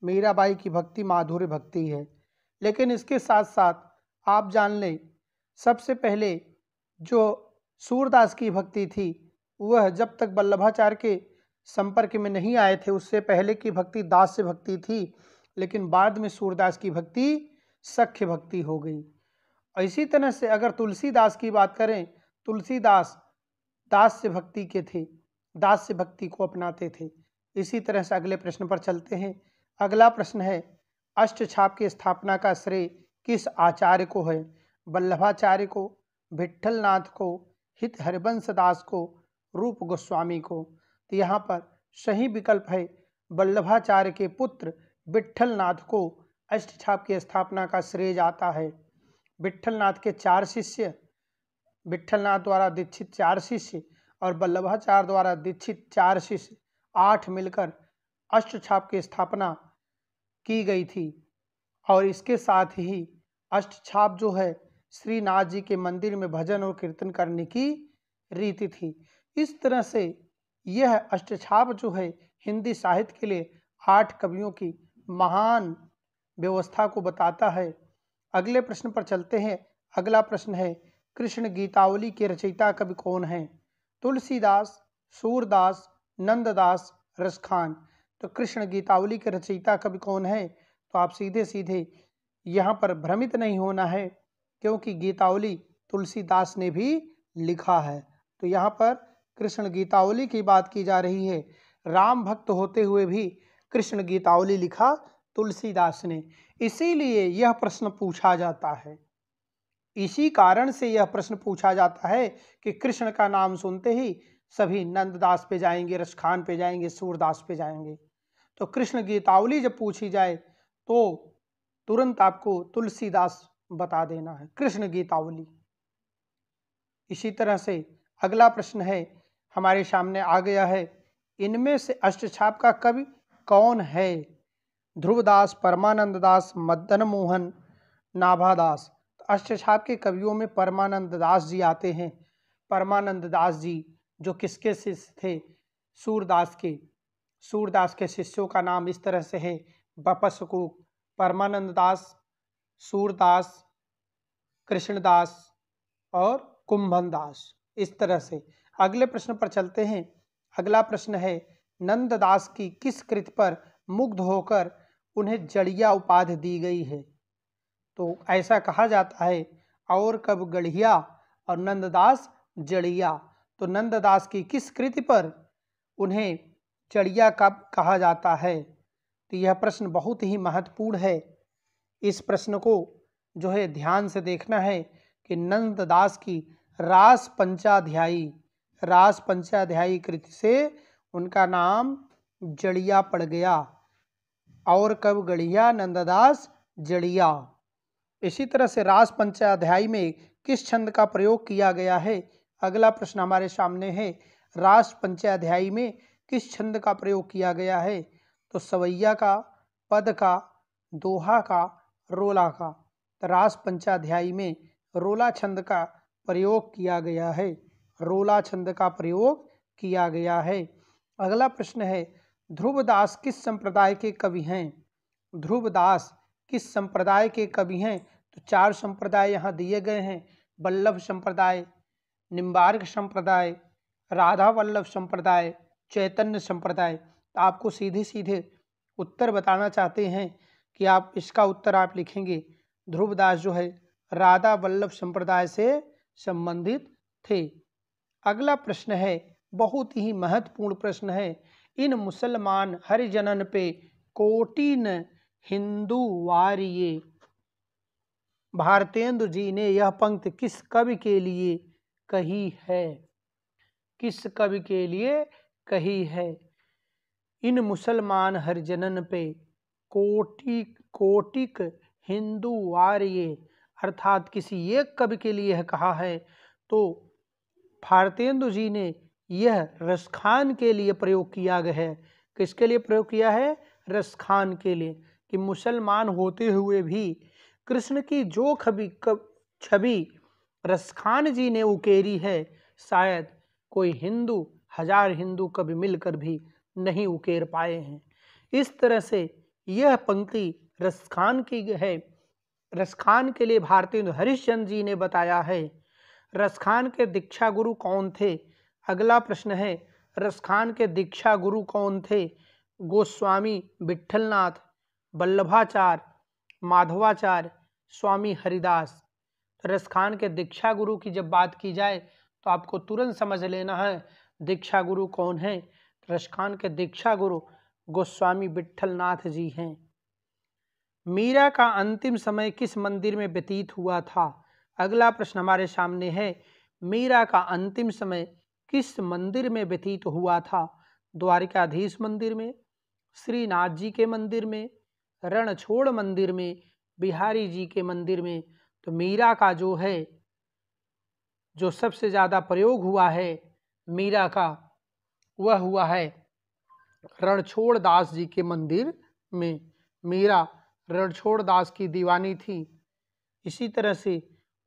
मीराबाई की भक्ति माधुर्य भक्ति है लेकिन इसके साथ साथ आप जान लें सबसे पहले जो सूरदास की भक्ति थी वह जब तक वल्लभाचार्य के संपर्क में नहीं आए थे उससे पहले की भक्ति दास से भक्ति थी लेकिन बाद में सूरदास की भक्ति सख्य भक्ति हो गई और इसी तरह से अगर तुलसीदास की बात करें तुलसीदास दास से भक्ति के थे दास से भक्ति को अपनाते थे इसी तरह से अगले प्रश्न पर चलते हैं अगला प्रश्न है अष्ट छाप की स्थापना का श्रेय किस आचार्य को है वल्लभाचार्य को विट्ठलनाथ को हित हरिवंश दास को रूप गोस्वामी को तो यहाँ पर सही विकल्प है वल्लभाचार्य के पुत्र विट्ठल को अष्ट छाप की स्थापना का श्रेय जाता है विट्ठल के चार शिष्य विट्ठल द्वारा दीक्षित चार शिष्य और वल्लभाचार्य द्वारा दीक्षित चार शिष्य आठ मिलकर अष्ट छाप की स्थापना की गई थी और इसके साथ ही अष्ट छाप जो है श्रीनाथ जी के मंदिर में भजन और कीर्तन करने की रीति थी इस तरह से यह अष्टछाप जो है हिंदी साहित्य के लिए आठ कवियों की महान व्यवस्था को बताता है अगले प्रश्न पर चलते हैं अगला प्रश्न है कृष्ण गीतावली के रचयिता कवि कौन हैं तुलसीदास सूरदास नंददास रसखान तो कृष्ण गीतावली के रचयिता कवि कौन है तो आप सीधे सीधे यहाँ पर भ्रमित नहीं होना है क्योंकि गीतावली तुलसीदास ने भी लिखा है तो यहाँ पर कृष्ण गीतावली की बात की जा रही है राम भक्त होते हुए भी कृष्ण गीतावली लिखा तुलसीदास ने इसीलिए यह प्रश्न पूछा जाता है इसी कारण से यह प्रश्न पूछा जाता है कि कृष्ण का नाम सुनते ही सभी नंददास पे जाएंगे रसखान पे जाएंगे सूरदास पे जाएंगे तो कृष्ण गीतावली जब पूछी जाए तो तुरंत आपको तुलसीदास बता देना है कृष्ण गीतावली इसी तरह से अगला प्रश्न है हमारे सामने आ गया है इनमें से अष्टछाप का कवि कौन है ध्रुवदास परमानंद दास मदन मोहन नाभादास तो अष्टछाप के कवियों में परमानंद दास जी आते हैं परमानंद दास जी जो किसके शिष्य थे सूरदास के सूरदास के शिष्यों का नाम इस तरह से है बपसकूक परमानंद दास सूरदास कृष्णदास और कुंभन दास इस तरह से अगले प्रश्न पर चलते हैं अगला प्रश्न है नंददास की किस कृत पर मुग्ध होकर उन्हें जड़िया उपाधि दी गई है तो ऐसा कहा जाता है और कब गढ़िया और नंददास जड़िया तो नंददास की किस कृति पर उन्हें चड़िया कब कहा जाता है तो यह प्रश्न बहुत ही महत्वपूर्ण है इस प्रश्न को जो है ध्यान से देखना है कि नंददास की रास पंचाध्यायी रास पंचाध्यायी कृति से उनका नाम जड़िया पड़ गया और कब गढ़िया नंददास जड़िया इसी तरह से रास पंचाध्यायी में किस छंद का प्रयोग किया गया है अगला प्रश्न हमारे सामने है रास पंचाध्यायी में किस छंद का प्रयोग किया गया है तो सवैया का पद का दोहा का रोला का तो रास पंचाध्यायी में रोला छंद का प्रयोग किया गया है रोला छंद का प्रयोग किया गया है अगला प्रश्न है ध्रुवदास किस संप्रदाय के कवि हैं ध्रुवदास किस संप्रदाय के कवि हैं तो चार संप्रदाय यहाँ दिए गए हैं बल्लभ संप्रदाय निम्बार्क संप्रदाय राधा वल्लभ संप्रदाय चैतन्य संप्रदाय तो आपको सीधे सीधे उत्तर बताना चाहते हैं कि आप इसका उत्तर आप लिखेंगे ध्रुवदास जो है राधा वल्लभ संप्रदाय से संबंधित थे अगला प्रश्न है बहुत ही महत्वपूर्ण प्रश्न है इन मुसलमान हरिजनन पे कोटिन हिंदू वारिये भारतेंद्र जी ने यह पंक्ति किस कवि के लिए कही है किस कवि के लिए कही है इन मुसलमान हरजनन पे कोटि कोटिक हिंदू वार्य अर्थात किसी एक कवि के लिए कहा है तो भारतेंदु जी ने यह रसखान के लिए प्रयोग किया गया है किसके लिए प्रयोग किया है रसखान के लिए कि मुसलमान होते हुए भी कृष्ण की जो कब छवि रसखान जी ने उकेरी है शायद कोई हिंदू हजार हिंदू कभी मिलकर भी नहीं उकेर पाए हैं इस तरह से यह पंक्ति रसखान की है रसखान के लिए भारतीय हरिश्चंद जी ने बताया है रसखान के दीक्षा गुरु कौन थे अगला प्रश्न है रसखान के दीक्षा गुरु कौन थे गोस्वामी विठलनाथ बल्लभाचार्य माधवाचार्य स्वामी हरिदास तो रसखान के दीक्षा गुरु की जब बात की जाए तो आपको तुरंत समझ लेना है दीक्षा गुरु कौन है रसखान के दीक्षा गुरु गोस्वामी विट्ठल नाथ जी हैं मीरा का अंतिम समय किस मंदिर में व्यतीत हुआ था अगला प्रश्न हमारे सामने है मीरा का अंतिम समय किस मंदिर में व्यतीत हुआ था द्वारिकाधीश मंदिर में श्रीनाथ जी के मंदिर में रणछोड़ मंदिर में बिहारी जी के मंदिर में तो मीरा का जो है जो सबसे ज़्यादा प्रयोग हुआ है मीरा का वह हुआ है रणछोड़ दास जी के मंदिर में मीरा रणछोड़ दास की दीवानी थी इसी तरह से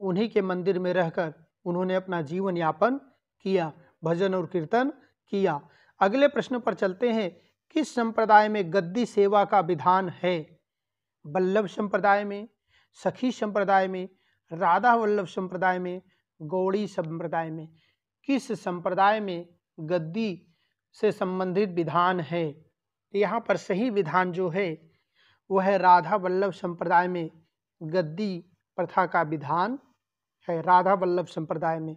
उन्हीं के मंदिर में रहकर उन्होंने अपना जीवन यापन किया भजन और कीर्तन किया अगले प्रश्न पर चलते हैं किस संप्रदाय में गद्दी सेवा का विधान है बल्लभ संप्रदाय में सखी संप्रदाय में राधा वल्लभ संप्रदाय में गौड़ी संप्रदाय में किस संप्रदाय में गद्दी से संबंधित विधान है यहाँ पर सही विधान जो है वह है राधा वल्लभ संप्रदाय में गद्दी प्रथा का विधान है राधा वल्लभ संप्रदाय में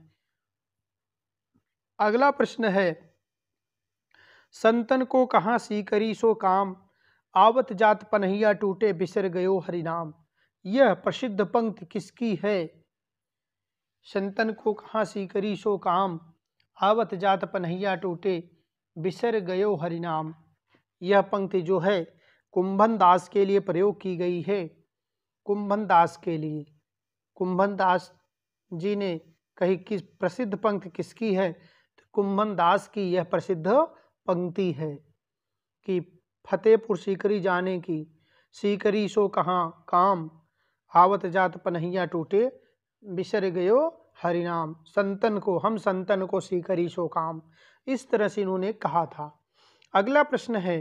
अगला प्रश्न है संतन को कहाँ सी करी सो काम आवत जात पनहिया टूटे बिसर गयो हरिनाम यह प्रसिद्ध पंक्ति किसकी है संतन को कहाँ सी करी सो काम आवत जात पनहिया टूटे बिसर गयो हरिनाम यह पंक्ति जो है कुंभन दास के लिए प्रयोग की गई है कुंभन दास के लिए कुंभन दास जी ने कही किस प्रसिद्ध पंक्ति किसकी है तो कुंभन दास की यह प्रसिद्ध पंक्ति है कि फतेहपुर सीकरी जाने की सीकरी सो कहाँ काम आवत जात पनहिया टूटे बिसर गयो हरिनाम संतन को हम संतन को सीकरी सो काम इस तरह से इन्होंने कहा था अगला प्रश्न है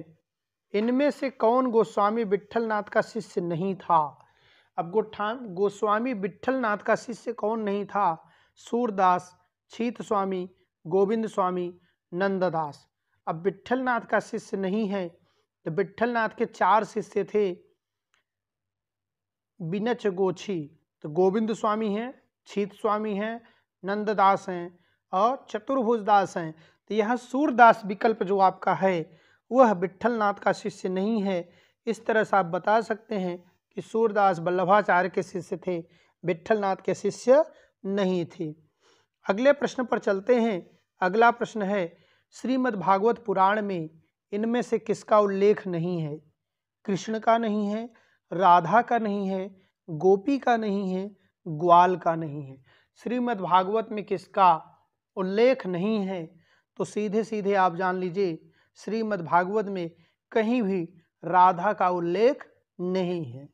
इनमें से कौन गोस्वामी विट्ठलनाथ का शिष्य नहीं था अब गोठान गोस्वामी विट्ठलनाथ का शिष्य कौन नहीं था सूरदास छीत स्वामी गोविंद स्वामी नंददास अब विट्ठलनाथ का शिष्य नहीं है तो विट्ठलनाथ के चार शिष्य थे बिनच गोछी तो गोविंद स्वामी हैं छीत स्वामी हैं नंददास हैं और चतुर्भुजदास हैं तो यह सूरदास विकल्प जो आपका है वह विट्ठलनाथ का शिष्य नहीं है इस तरह से आप बता सकते हैं कि सूरदास वल्लभाचार्य के शिष्य थे विट्ठलनाथ के शिष्य नहीं थे अगले प्रश्न पर चलते हैं अगला प्रश्न है श्रीमद् भागवत पुराण में इनमें से किसका उल्लेख नहीं है कृष्ण का नहीं है राधा का नहीं है गोपी का नहीं है ग्वाल का नहीं है श्रीमद् भागवत में किसका उल्लेख नहीं है तो सीधे सीधे आप जान लीजिए श्रीमद् भागवत में कहीं भी राधा का उल्लेख नहीं है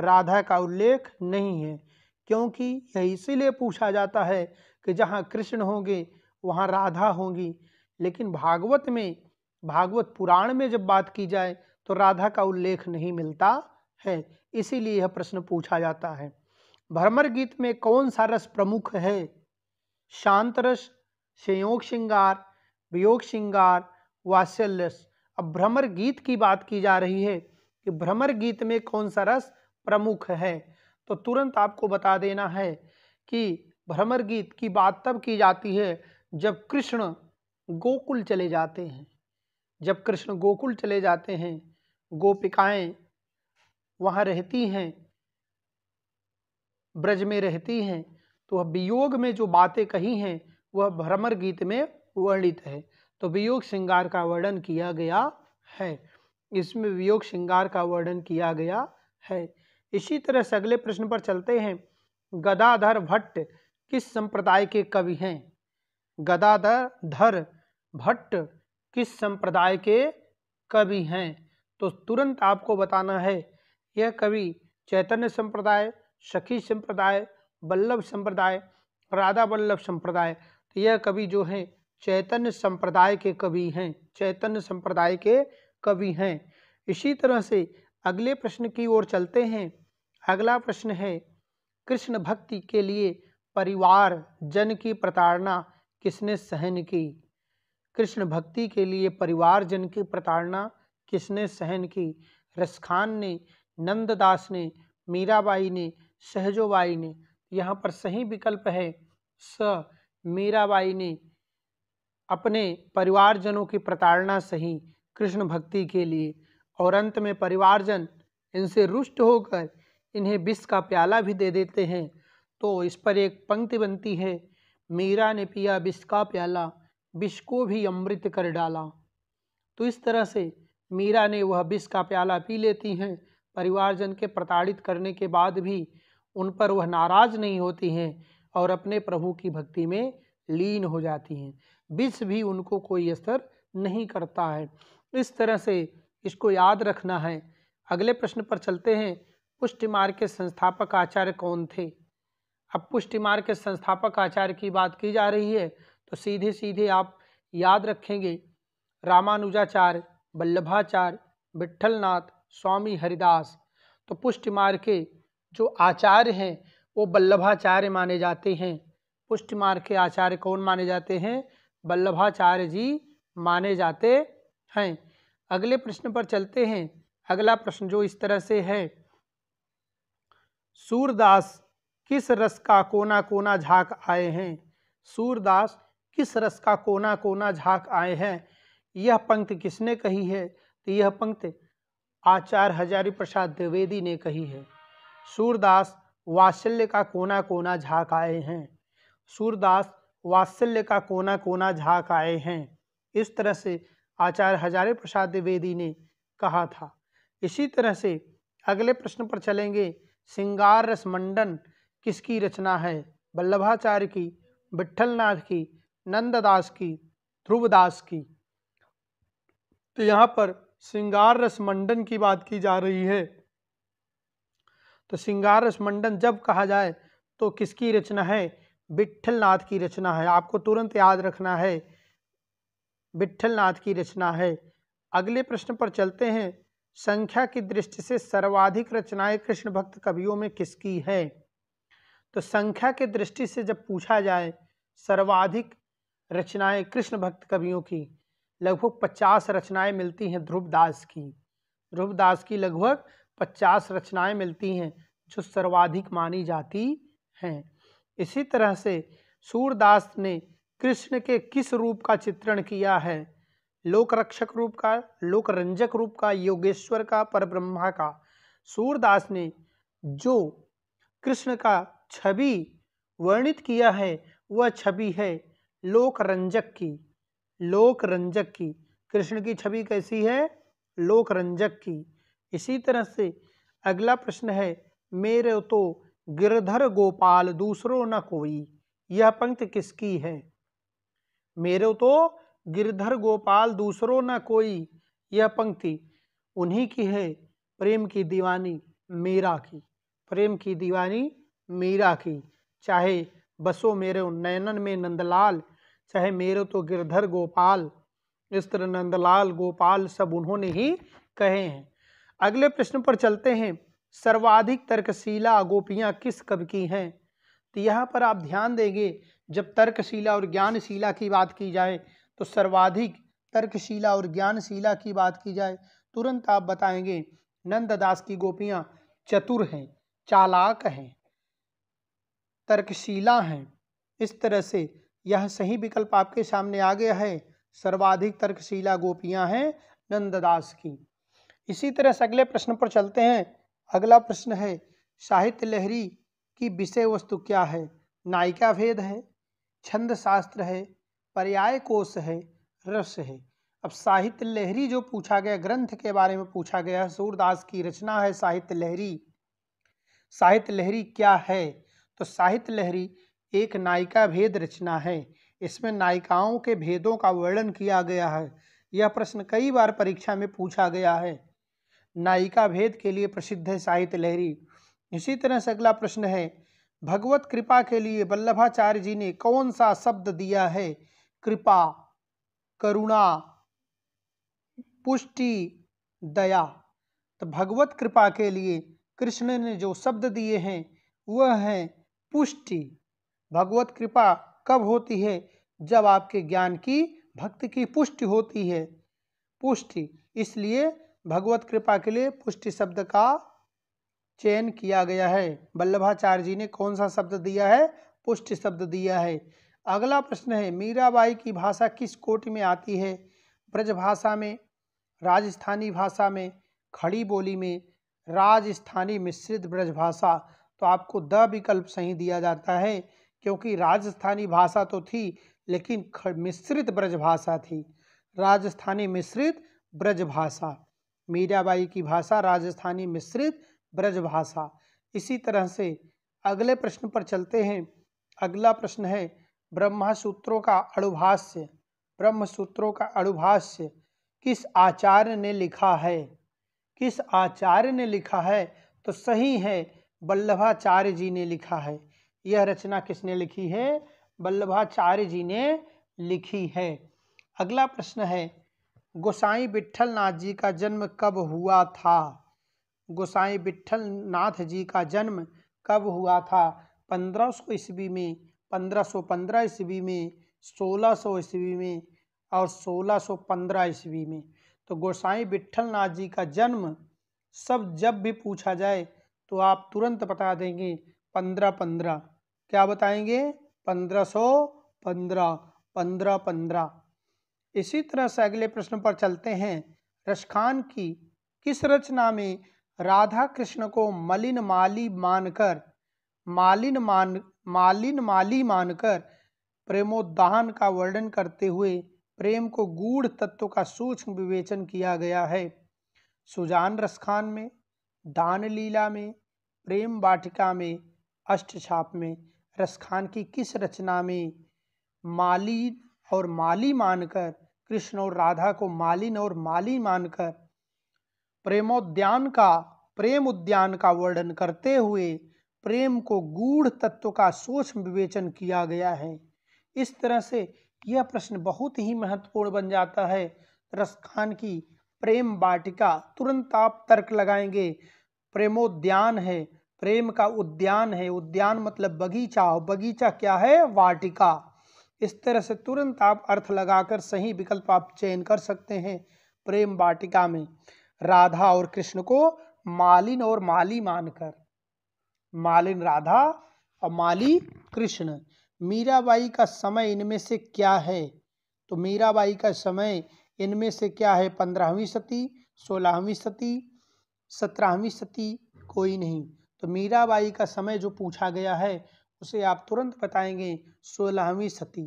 राधा का उल्लेख नहीं है क्योंकि यह इसीलिए पूछा जाता है कि जहाँ कृष्ण होंगे वहाँ राधा होंगी लेकिन भागवत में भागवत पुराण में जब बात की जाए तो राधा का उल्लेख नहीं मिलता है इसीलिए यह प्रश्न पूछा जाता है भ्रमर गीत में कौन सा रस प्रमुख है शांत रस संयोग श्रृंगार वियोग श्रृंगार वात्सल्य रस अब भ्रमर गीत की बात की जा रही है कि भ्रमर गीत में कौन सा रस प्रमुख है तो तुरंत आपको बता देना है कि भ्रमर गीत की बात तब की जाती है जब कृष्ण गोकुल चले जाते हैं जब कृष्ण गोकुल चले जाते हैं गोपिकाएं वहाँ रहती हैं ब्रज में रहती हैं तो वह वियोग में जो बातें कही हैं वह भ्रमर गीत में वर्णित है तो वियोग श्रृंगार का वर्णन किया गया है इसमें वियोग श्रृंगार का वर्णन किया गया है इसी तरह से अगले प्रश्न पर चलते हैं गदाधर भट्ट किस संप्रदाय के कवि हैं गदाधर धर भट्ट किस संप्रदाय के कवि हैं तो तुरंत आपको बताना है यह कवि चैतन्य संप्रदाय सखी संप्रदाय बल्लभ संप्रदाय राधा बल्लभ संप्रदाय तो यह कवि जो है चैतन्य संप्रदाय के कवि हैं चैतन्य संप्रदाय के कवि हैं इसी तरह से अगले प्रश्न की ओर चलते हैं अगला प्रश्न है कृष्ण भक्ति के लिए परिवार जन की प्रताड़ना किसने सहन की कृष्ण भक्ति के लिए परिवार जन की प्रताड़ना किसने सहन की रसखान ने नंददास ने मीराबाई ने सहजोबाई ने यहाँ पर सही विकल्प है स मीराबाई ने अपने परिवारजनों की प्रताड़ना सही कृष्ण भक्ति के लिए और अंत में परिवारजन इनसे रुष्ट होकर इन्हें विष का प्याला भी दे देते हैं तो इस पर एक पंक्ति बनती है मीरा ने पिया विष का प्याला विष को भी अमृत कर डाला तो इस तरह से मीरा ने वह विष का प्याला पी लेती हैं परिवारजन के प्रताड़ित करने के बाद भी उन पर वह नाराज नहीं होती हैं और अपने प्रभु की भक्ति में लीन हो जाती हैं विष भी उनको कोई असर नहीं करता है इस तरह से इसको याद रखना है अगले प्रश्न पर चलते हैं पुष्टिमार के संस्थापक आचार्य कौन थे अब पुष्टिमार के संस्थापक आचार्य की बात की जा रही है तो सीधे सीधे आप याद रखेंगे रामानुजाचार्य वल्लभाचार्य विट्ठलनाथ स्वामी हरिदास तो पुष्टिमार के जो आचार्य हैं वो बल्लभाचार्य माने जाते हैं पुष्टिमार के आचार्य कौन माने जाते हैं बल्लभाचार्य जी माने जाते हैं अगले प्रश्न पर चलते हैं अगला प्रश्न जो इस तरह से है सूरदास किस रस का कोना कोना झाक आए हैं सूरदास किस रस का कोना कोना झाक आए हैं यह पंक्ति किसने कही है तो यह पंक्ति आचार्य हजारी प्रसाद द्विवेदी ने कही है सूरदास वात्सल्य का कोना कोना झाक आए हैं सूरदास वात्सल्य का कोना कोना झाक आए हैं इस तरह से आचार्य हजारे प्रसाद द्विवेदी ने कहा था इसी तरह से अगले प्रश्न पर चलेंगे सिंगार रस मंडन किसकी रचना है वल्लभाचार्य की विट्ठलनाथ की नंददास की ध्रुवदास की तो यहाँ पर श्रृंगार रसमंडन की बात की जा रही है तो श्रृंगार रसमंडन जब कहा जाए तो किसकी रचना है नाथ की रचना है आपको तुरंत याद रखना है नाथ की रचना है अगले प्रश्न पर चलते हैं संख्या की दृष्टि से सर्वाधिक रचनाएं कृष्ण भक्त कवियों में किसकी है तो संख्या के दृष्टि से जब पूछा जाए सर्वाधिक रचनाएं कृष्ण भक्त कवियों की लगभग पचास रचनाएं मिलती हैं ध्रुवदास की ध्रुवदास की लगभग पचास रचनाएं मिलती हैं जो सर्वाधिक मानी जाती हैं इसी तरह से सूरदास ने कृष्ण के किस रूप का चित्रण किया है लोक रक्षक रूप का लोक रंजक रूप का योगेश्वर का परब्रह्मा का सूरदास ने जो कृष्ण का छवि वर्णित किया है वह छवि है लोक रंजक की लोक रंजक की कृष्ण की छवि कैसी है लोक रंजक की इसी तरह से अगला प्रश्न है मेरे तो गिरधर गोपाल दूसरो न कोई यह पंक्ति किसकी है मेरे तो गिरधर गोपाल दूसरो न कोई यह पंक्ति उन्हीं की है प्रेम की दीवानी मीरा की प्रेम की दीवानी मीरा की चाहे बसो मेरे नैनन में नंदलाल चाहे मेरे तो गिरधर गोपाल मिस्त्र नंदलाल गोपाल सब उन्होंने ही कहे हैं अगले प्रश्न पर चलते हैं सर्वाधिक तर्कशीला गोपियाँ किस कब की हैं तो यहाँ पर आप ध्यान देंगे जब तर्कशीला और ज्ञानशिला की बात की जाए तो सर्वाधिक तर्कशीला और ज्ञानशिला की बात की जाए तुरंत आप बताएंगे नंददास की गोपियाँ चतुर हैं चालाक हैं तर्कशीला हैं इस तरह से यह सही विकल्प आपके सामने आ गया है सर्वाधिक तर्कशीला गोपियां हैं नंददास की इसी तरह से अगले प्रश्न पर चलते हैं अगला प्रश्न है साहित्य लहरी की विषय वस्तु क्या है नायिका भेद है छंद शास्त्र है पर्याय कोष है रस है अब साहित्य लहरी जो पूछा गया ग्रंथ के बारे में पूछा गया सूरदास की रचना है साहित्य लहरी साहित्य लहरी क्या है तो साहित्य लहरी एक नायिका भेद रचना है इसमें नायिकाओं के भेदों का वर्णन किया गया है यह प्रश्न कई बार परीक्षा में पूछा गया है नायिका भेद के लिए प्रसिद्ध है साहित्य लहरी इसी तरह से अगला प्रश्न है भगवत कृपा के लिए वल्लभाचार्य जी ने कौन सा शब्द दिया है कृपा करुणा पुष्टि दया तो भगवत कृपा के लिए कृष्ण ने जो शब्द दिए हैं वह हैं पुष्टि भगवत कृपा कब होती है जब आपके ज्ञान की भक्ति की पुष्टि होती है पुष्टि इसलिए भगवत कृपा के लिए पुष्टि शब्द का चयन किया गया है वल्लभाचार्य जी ने कौन सा शब्द दिया है पुष्टि शब्द दिया है अगला प्रश्न है मीराबाई की भाषा किस कोटि में आती है ब्रज भाषा में राजस्थानी भाषा में खड़ी बोली में राजस्थानी मिश्रित ब्रज भाषा तो आपको द विकल्प सही दिया जाता है क्योंकि राजस्थानी भाषा तो थी लेकिन मिश्रित ब्रजभाषा थी राजस्थानी मिश्रित ब्रजभाषा मीराबाई की भाषा राजस्थानी मिश्रित ब्रजभाषा इसी तरह से अगले प्रश्न पर चलते हैं अगला प्रश्न है ब्रह्मा सूत्रों का अणुभाष्य ब्रह्म सूत्रों का अणुभाष्य किस आचार्य ने लिखा है किस आचार्य ने लिखा है तो सही है वल्लभाचार्य जी ने लिखा है यह रचना किसने लिखी है वल्लभाचार्य जी ने लिखी है अगला प्रश्न है गोसाई विट्ठल नाथ जी का जन्म कब हुआ था गोसाई विट्ठल नाथ जी का जन्म कब हुआ था पंद्रह सौ ईस्वी में पंद्रह सौ पंद्रह ईस्वी में सोलह सौ ईस्वी में और सोलह सौ पंद्रह ईस्वी में तो गोसाई विट्ठल नाथ जी का जन्म सब जब भी पूछा जाए तो आप तुरंत बता देंगे पंद्रह पंद्रह क्या बताएंगे पंद्रह सौ पंद्रह पंद्रह पंद्रह इसी तरह से अगले प्रश्न पर चलते हैं रशखान की किस रचना में राधा कृष्ण को मलिन माली मानकर मालिन मान मालिन माली मानकर प्रेमोद्दान का वर्णन करते हुए प्रेम को गूढ़ तत्व का सूक्ष्म विवेचन किया गया है सुजान रसखान में दान लीला में प्रेम वाटिका में अष्टछाप में रसखान की किस रचना में माली और माली मानकर कृष्ण और राधा को मालिन और माली मानकर प्रेमोद्यान का प्रेम उद्यान का वर्णन करते हुए प्रेम को गूढ़ तत्व का सोच विवेचन किया गया है इस तरह से यह प्रश्न बहुत ही महत्वपूर्ण बन जाता है रसखान की प्रेम वाटिका तुरंत आप तर्क लगाएंगे प्रेमोद्यान है प्रेम का उद्यान है उद्यान मतलब बगीचा हो बगीचा क्या है वाटिका इस तरह से तुरंत आप अर्थ लगाकर सही विकल्प आप चयन कर सकते हैं प्रेम वाटिका में राधा और कृष्ण को मालिन और माली मानकर मालिन राधा और माली कृष्ण मीराबाई का समय इनमें से क्या है तो मीराबाई का समय इनमें से क्या है पंद्रहवीं सती सोलहवीं सती सत्रहवीं सती कोई नहीं तो मीराबाई का समय जो पूछा गया है उसे आप तुरंत बताएंगे सोलहवीं सती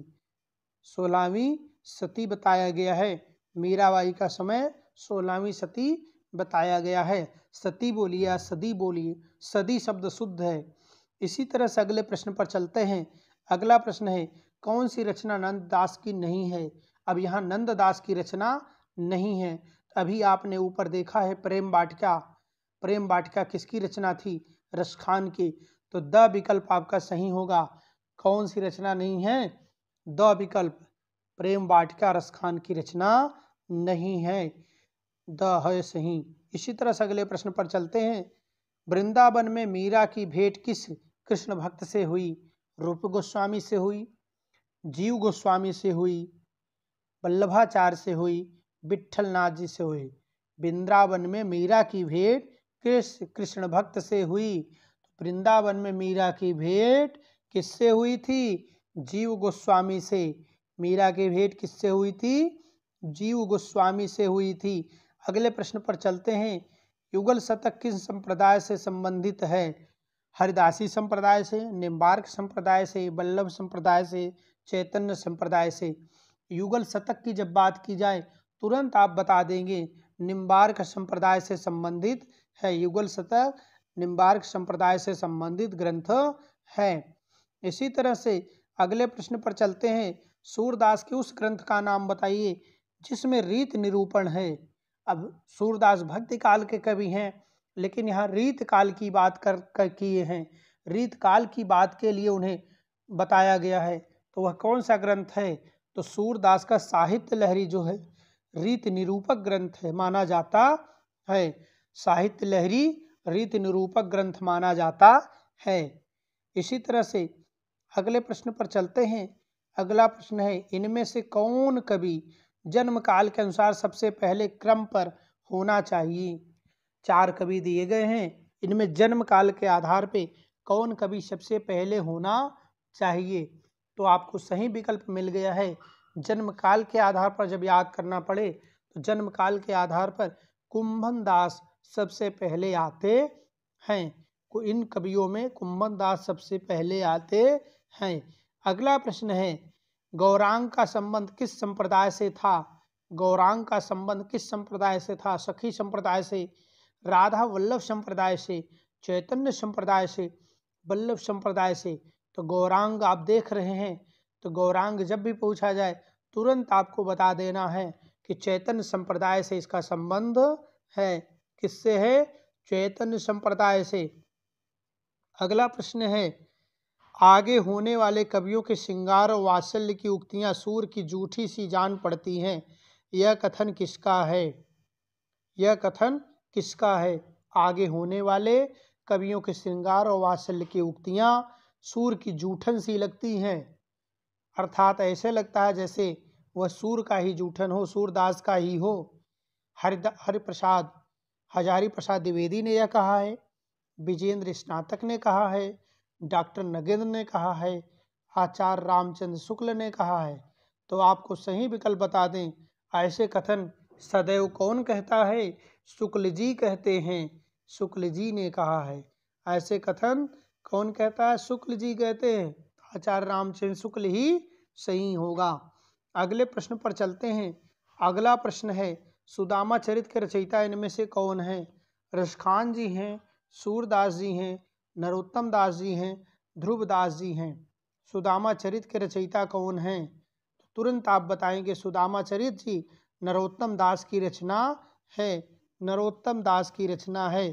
सोलहवीं सती बताया गया है मीराबाई का समय सोलहवीं सती बताया गया है सती बोली या सदी बोली सदी शब्द शुद्ध है इसी तरह से अगले प्रश्न पर चलते हैं अगला प्रश्न है कौन सी रचना नंददास की नहीं है अब यहाँ नंददास की रचना नहीं है अभी आपने ऊपर देखा है प्रेम बाटिका प्रेम बाटिका किसकी रचना थी रसखान की तो द विकल्प आपका सही होगा कौन सी रचना नहीं है द विकल्प प्रेम वाटिका रसखान की रचना नहीं है द है सही इसी तरह से अगले प्रश्न पर चलते हैं वृंदावन में मीरा की भेंट किस कृष्ण भक्त से हुई रूप गोस्वामी से हुई जीव गोस्वामी से हुई वल्लभाचार्य से हुई विठल नाथ जी से हुई वृंदावन में मीरा की भेंट कृष्ण कृष्ण भक्त से हुई तो वृंदावन में मीरा की भेंट किससे हुई थी जीव गोस्वामी से मीरा की भेंट किससे हुई थी जीव गोस्वामी से हुई थी अगले प्रश्न पर चलते हैं युगल शतक किस संप्रदाय से संबंधित है हरिदासी संप्रदाय से निम्बार्क संप्रदाय से बल्लभ संप्रदाय से चैतन्य संप्रदाय से युगल शतक की जब बात की जाए तुरंत आप बता देंगे निम्बार्क संप्रदाय से संबंधित है युगल सतह निम्बार्क संप्रदाय से संबंधित ग्रंथ है इसी तरह से अगले प्रश्न पर चलते हैं सूरदास के उस ग्रंथ का नाम बताइए जिसमें रीत निरूपण है अब सूरदास भक्ति काल के कवि हैं लेकिन यहाँ रीत काल की बात कर, कर किए हैं रीत काल की बात के लिए उन्हें बताया गया है तो वह कौन सा ग्रंथ है तो सूरदास का साहित्य लहरी जो है रीत निरूपक ग्रंथ है माना जाता है साहित्य लहरी रीत निरूपक ग्रंथ माना जाता है इसी तरह से अगले प्रश्न पर चलते हैं अगला प्रश्न है इनमें से कौन कवि जन्म काल के अनुसार सबसे पहले क्रम पर होना चाहिए चार कवि दिए गए हैं इनमें जन्म काल के आधार पे कौन कवि सबसे पहले होना चाहिए तो आपको सही विकल्प मिल गया है जन्म काल के आधार पर जब याद करना पड़े तो जन्म काल के आधार पर कुंभन दास सबसे पहले आते हैं इन कवियों में कुंभन दास सबसे पहले आते हैं अगला प्रश्न है गौरांग का संबंध किस संप्रदाय से था गौरांग का संबंध किस संप्रदाय से था सखी संप्रदाय से राधा वल्लभ संप्रदाय से चैतन्य संप्रदाय से वल्लभ संप्रदाय से तो गौरांग आप देख रहे हैं तो गौरांग जब भी पूछा जाए तुरंत आपको बता देना है कि चैतन्य संप्रदाय से इसका संबंध है किससे है चैतन्य संप्रदाय से अगला प्रश्न है आगे होने वाले कवियों के श्रृंगार और वात्सल्य की उक्तियाँ सूर्य की जूठी सी जान पड़ती हैं यह कथन किसका है यह कथन किसका है आगे होने वाले कवियों के श्रृंगार और वात्सल्य की उक्तियाँ सूर्य की जूठन सी लगती हैं अर्थात ऐसे लगता है जैसे वह सूर्य का ही जूठन हो सूरदास का ही हो हरिद हरिप्रसाद हजारी प्रसाद द्विवेदी ने यह कहा है विजेंद्र स्नातक ने कहा है डॉक्टर नगेंद्र ने कहा है आचार्य रामचंद्र शुक्ल ने कहा है तो आपको सही विकल्प बता दें ऐसे कथन सदैव कौन कहता है शुक्ल जी कहते हैं शुक्ल जी ने कहा है ऐसे कथन कौन कहता है शुक्ल जी कहते हैं तो आचार्य रामचंद्र शुक्ल ही सही होगा अगले प्रश्न पर चलते हैं अगला प्रश्न है सुदामा चरित के रचयिता इनमें से कौन है रसखान जी हैं सूरदास जी हैं नरोत्तम दास जी हैं ध्रुव दास जी हैं सुदामा चरित के रचयिता कौन हैं तो तुरंत आप बताएंगे सुदामा चरित जी नरोत्तम दास की रचना है नरोत्तम दास की रचना है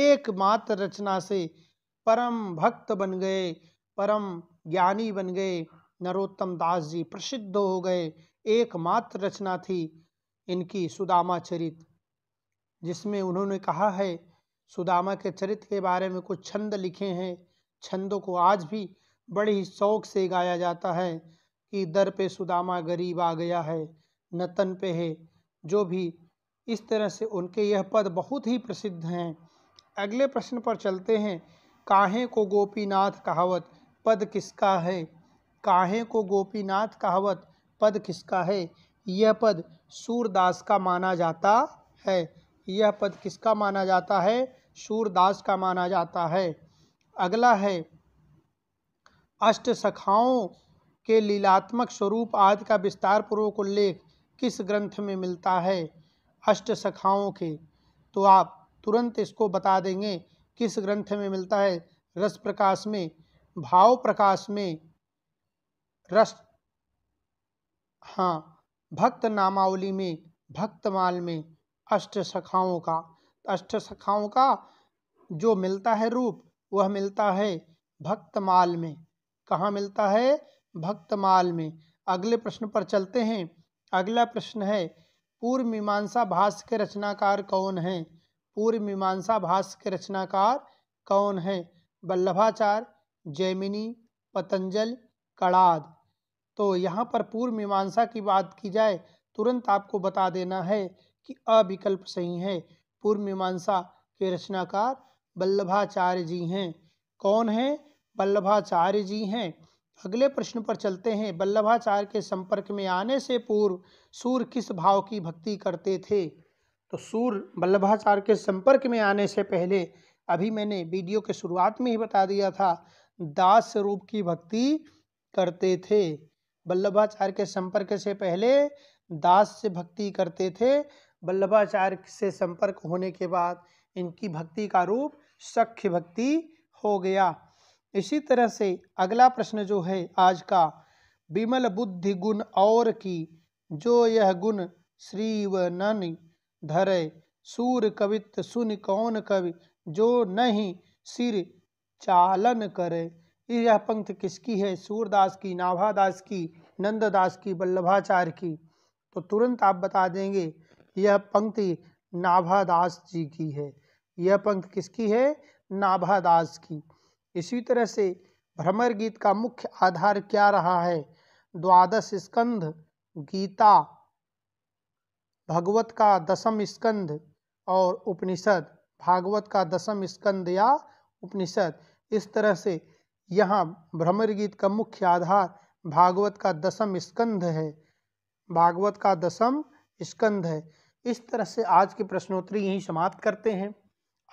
एकमात्र रचना से परम भक्त बन गए परम ज्ञानी बन गए नरोत्तम दास जी प्रसिद्ध हो गए एकमात्र रचना थी इनकी सुदामा चरित जिसमें उन्होंने कहा है सुदामा के चरित्र के बारे में कुछ छंद लिखे हैं छंदों को आज भी बड़े ही शौक से गाया जाता है कि दर पे सुदामा गरीब आ गया है नतन पे है जो भी इस तरह से उनके यह पद बहुत ही प्रसिद्ध हैं अगले प्रश्न पर चलते हैं काहे को गोपीनाथ कहावत पद किसका है काहे को गोपीनाथ कहावत पद किसका है यह पद सूरदास का माना जाता है यह पद किसका माना जाता है सूरदास का माना जाता है अगला है अष्ट सखाओं के लीलात्मक स्वरूप आदि का विस्तार पूर्वक उल्लेख किस ग्रंथ में मिलता है अष्ट सखाओं के तो आप तुरंत इसको बता देंगे किस ग्रंथ में मिलता है रस प्रकाश में भाव प्रकाश में रस हाँ भक्त नामावली में भक्तमाल में अष्ट सखाओं का अष्ट सखाओं का जो मिलता है रूप वह मिलता है भक्तमाल में कहाँ मिलता है भक्तमाल में अगले प्रश्न पर चलते हैं अगला प्रश्न है पूर्व मीमांसा भाष्य के रचनाकार कौन है पूर्व मीमांसा भाष्य के रचनाकार कौन है बल्लभाचार्य जैमिनी पतंजल कड़ाद तो यहाँ पर पूर्व मीमांसा की बात की जाए तुरंत आपको बता देना है कि अविकल्प सही है पूर्व मीमांसा के रचनाकार वल्लभाचार्य जी हैं कौन हैं वल्लभाचार्य जी हैं अगले प्रश्न पर चलते हैं वल्लभाचार्य के संपर्क में आने से पूर्व सूर्य किस भाव की भक्ति करते थे तो सूर्य वल्लभाचार्य के संपर्क में आने से पहले अभी मैंने वीडियो के शुरुआत में ही बता दिया था दास रूप की भक्ति करते थे वल्लभाचार्य के संपर्क से पहले दास से भक्ति करते थे वल्लभाचार्य से संपर्क होने के बाद इनकी भक्ति का रूप सख्य भक्ति हो गया इसी तरह से अगला प्रश्न जो है आज का विमल बुद्धि गुण और की जो यह गुण श्री नन धरे सूर कवित सुन कौन कवि जो नहीं सिर चालन करे यह पंक्ति किसकी है सूरदास की नाभादास की नंददास की वल्लभाचार्य की तो तुरंत आप बता देंगे यह पंक्ति नाभादास जी की है यह पंक्ति किसकी है नाभादास की इसी तरह से भ्रमर गीत का मुख्य आधार क्या रहा है द्वादश स्कंध गीता भगवत का दसम स्कंध और उपनिषद भागवत का दसम स्कंध या उपनिषद इस तरह से यहाँ भ्रमर गीत का मुख्य आधार भागवत का दसम स्कंध है भागवत का दसम स्कंध है इस तरह से आज की प्रश्नोत्तरी यहीं समाप्त करते हैं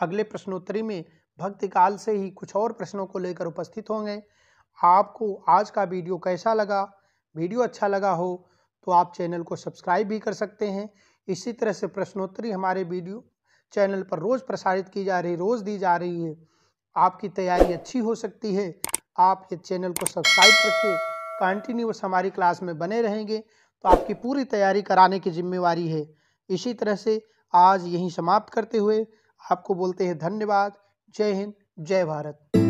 अगले प्रश्नोत्तरी में भक्ति काल से ही कुछ और प्रश्नों को लेकर उपस्थित होंगे आपको आज का वीडियो कैसा लगा वीडियो अच्छा लगा हो तो आप चैनल को सब्सक्राइब भी कर सकते हैं इसी तरह से प्रश्नोत्तरी हमारे वीडियो चैनल पर रोज़ प्रसारित की जा रही रोज़ दी जा रही है आपकी तैयारी अच्छी हो सकती है आप इस चैनल को सब्सक्राइब करके कंटिन्यूस हमारी क्लास में बने रहेंगे तो आपकी पूरी तैयारी कराने की जिम्मेवारी है इसी तरह से आज यहीं समाप्त करते हुए आपको बोलते हैं धन्यवाद जय हिंद जय भारत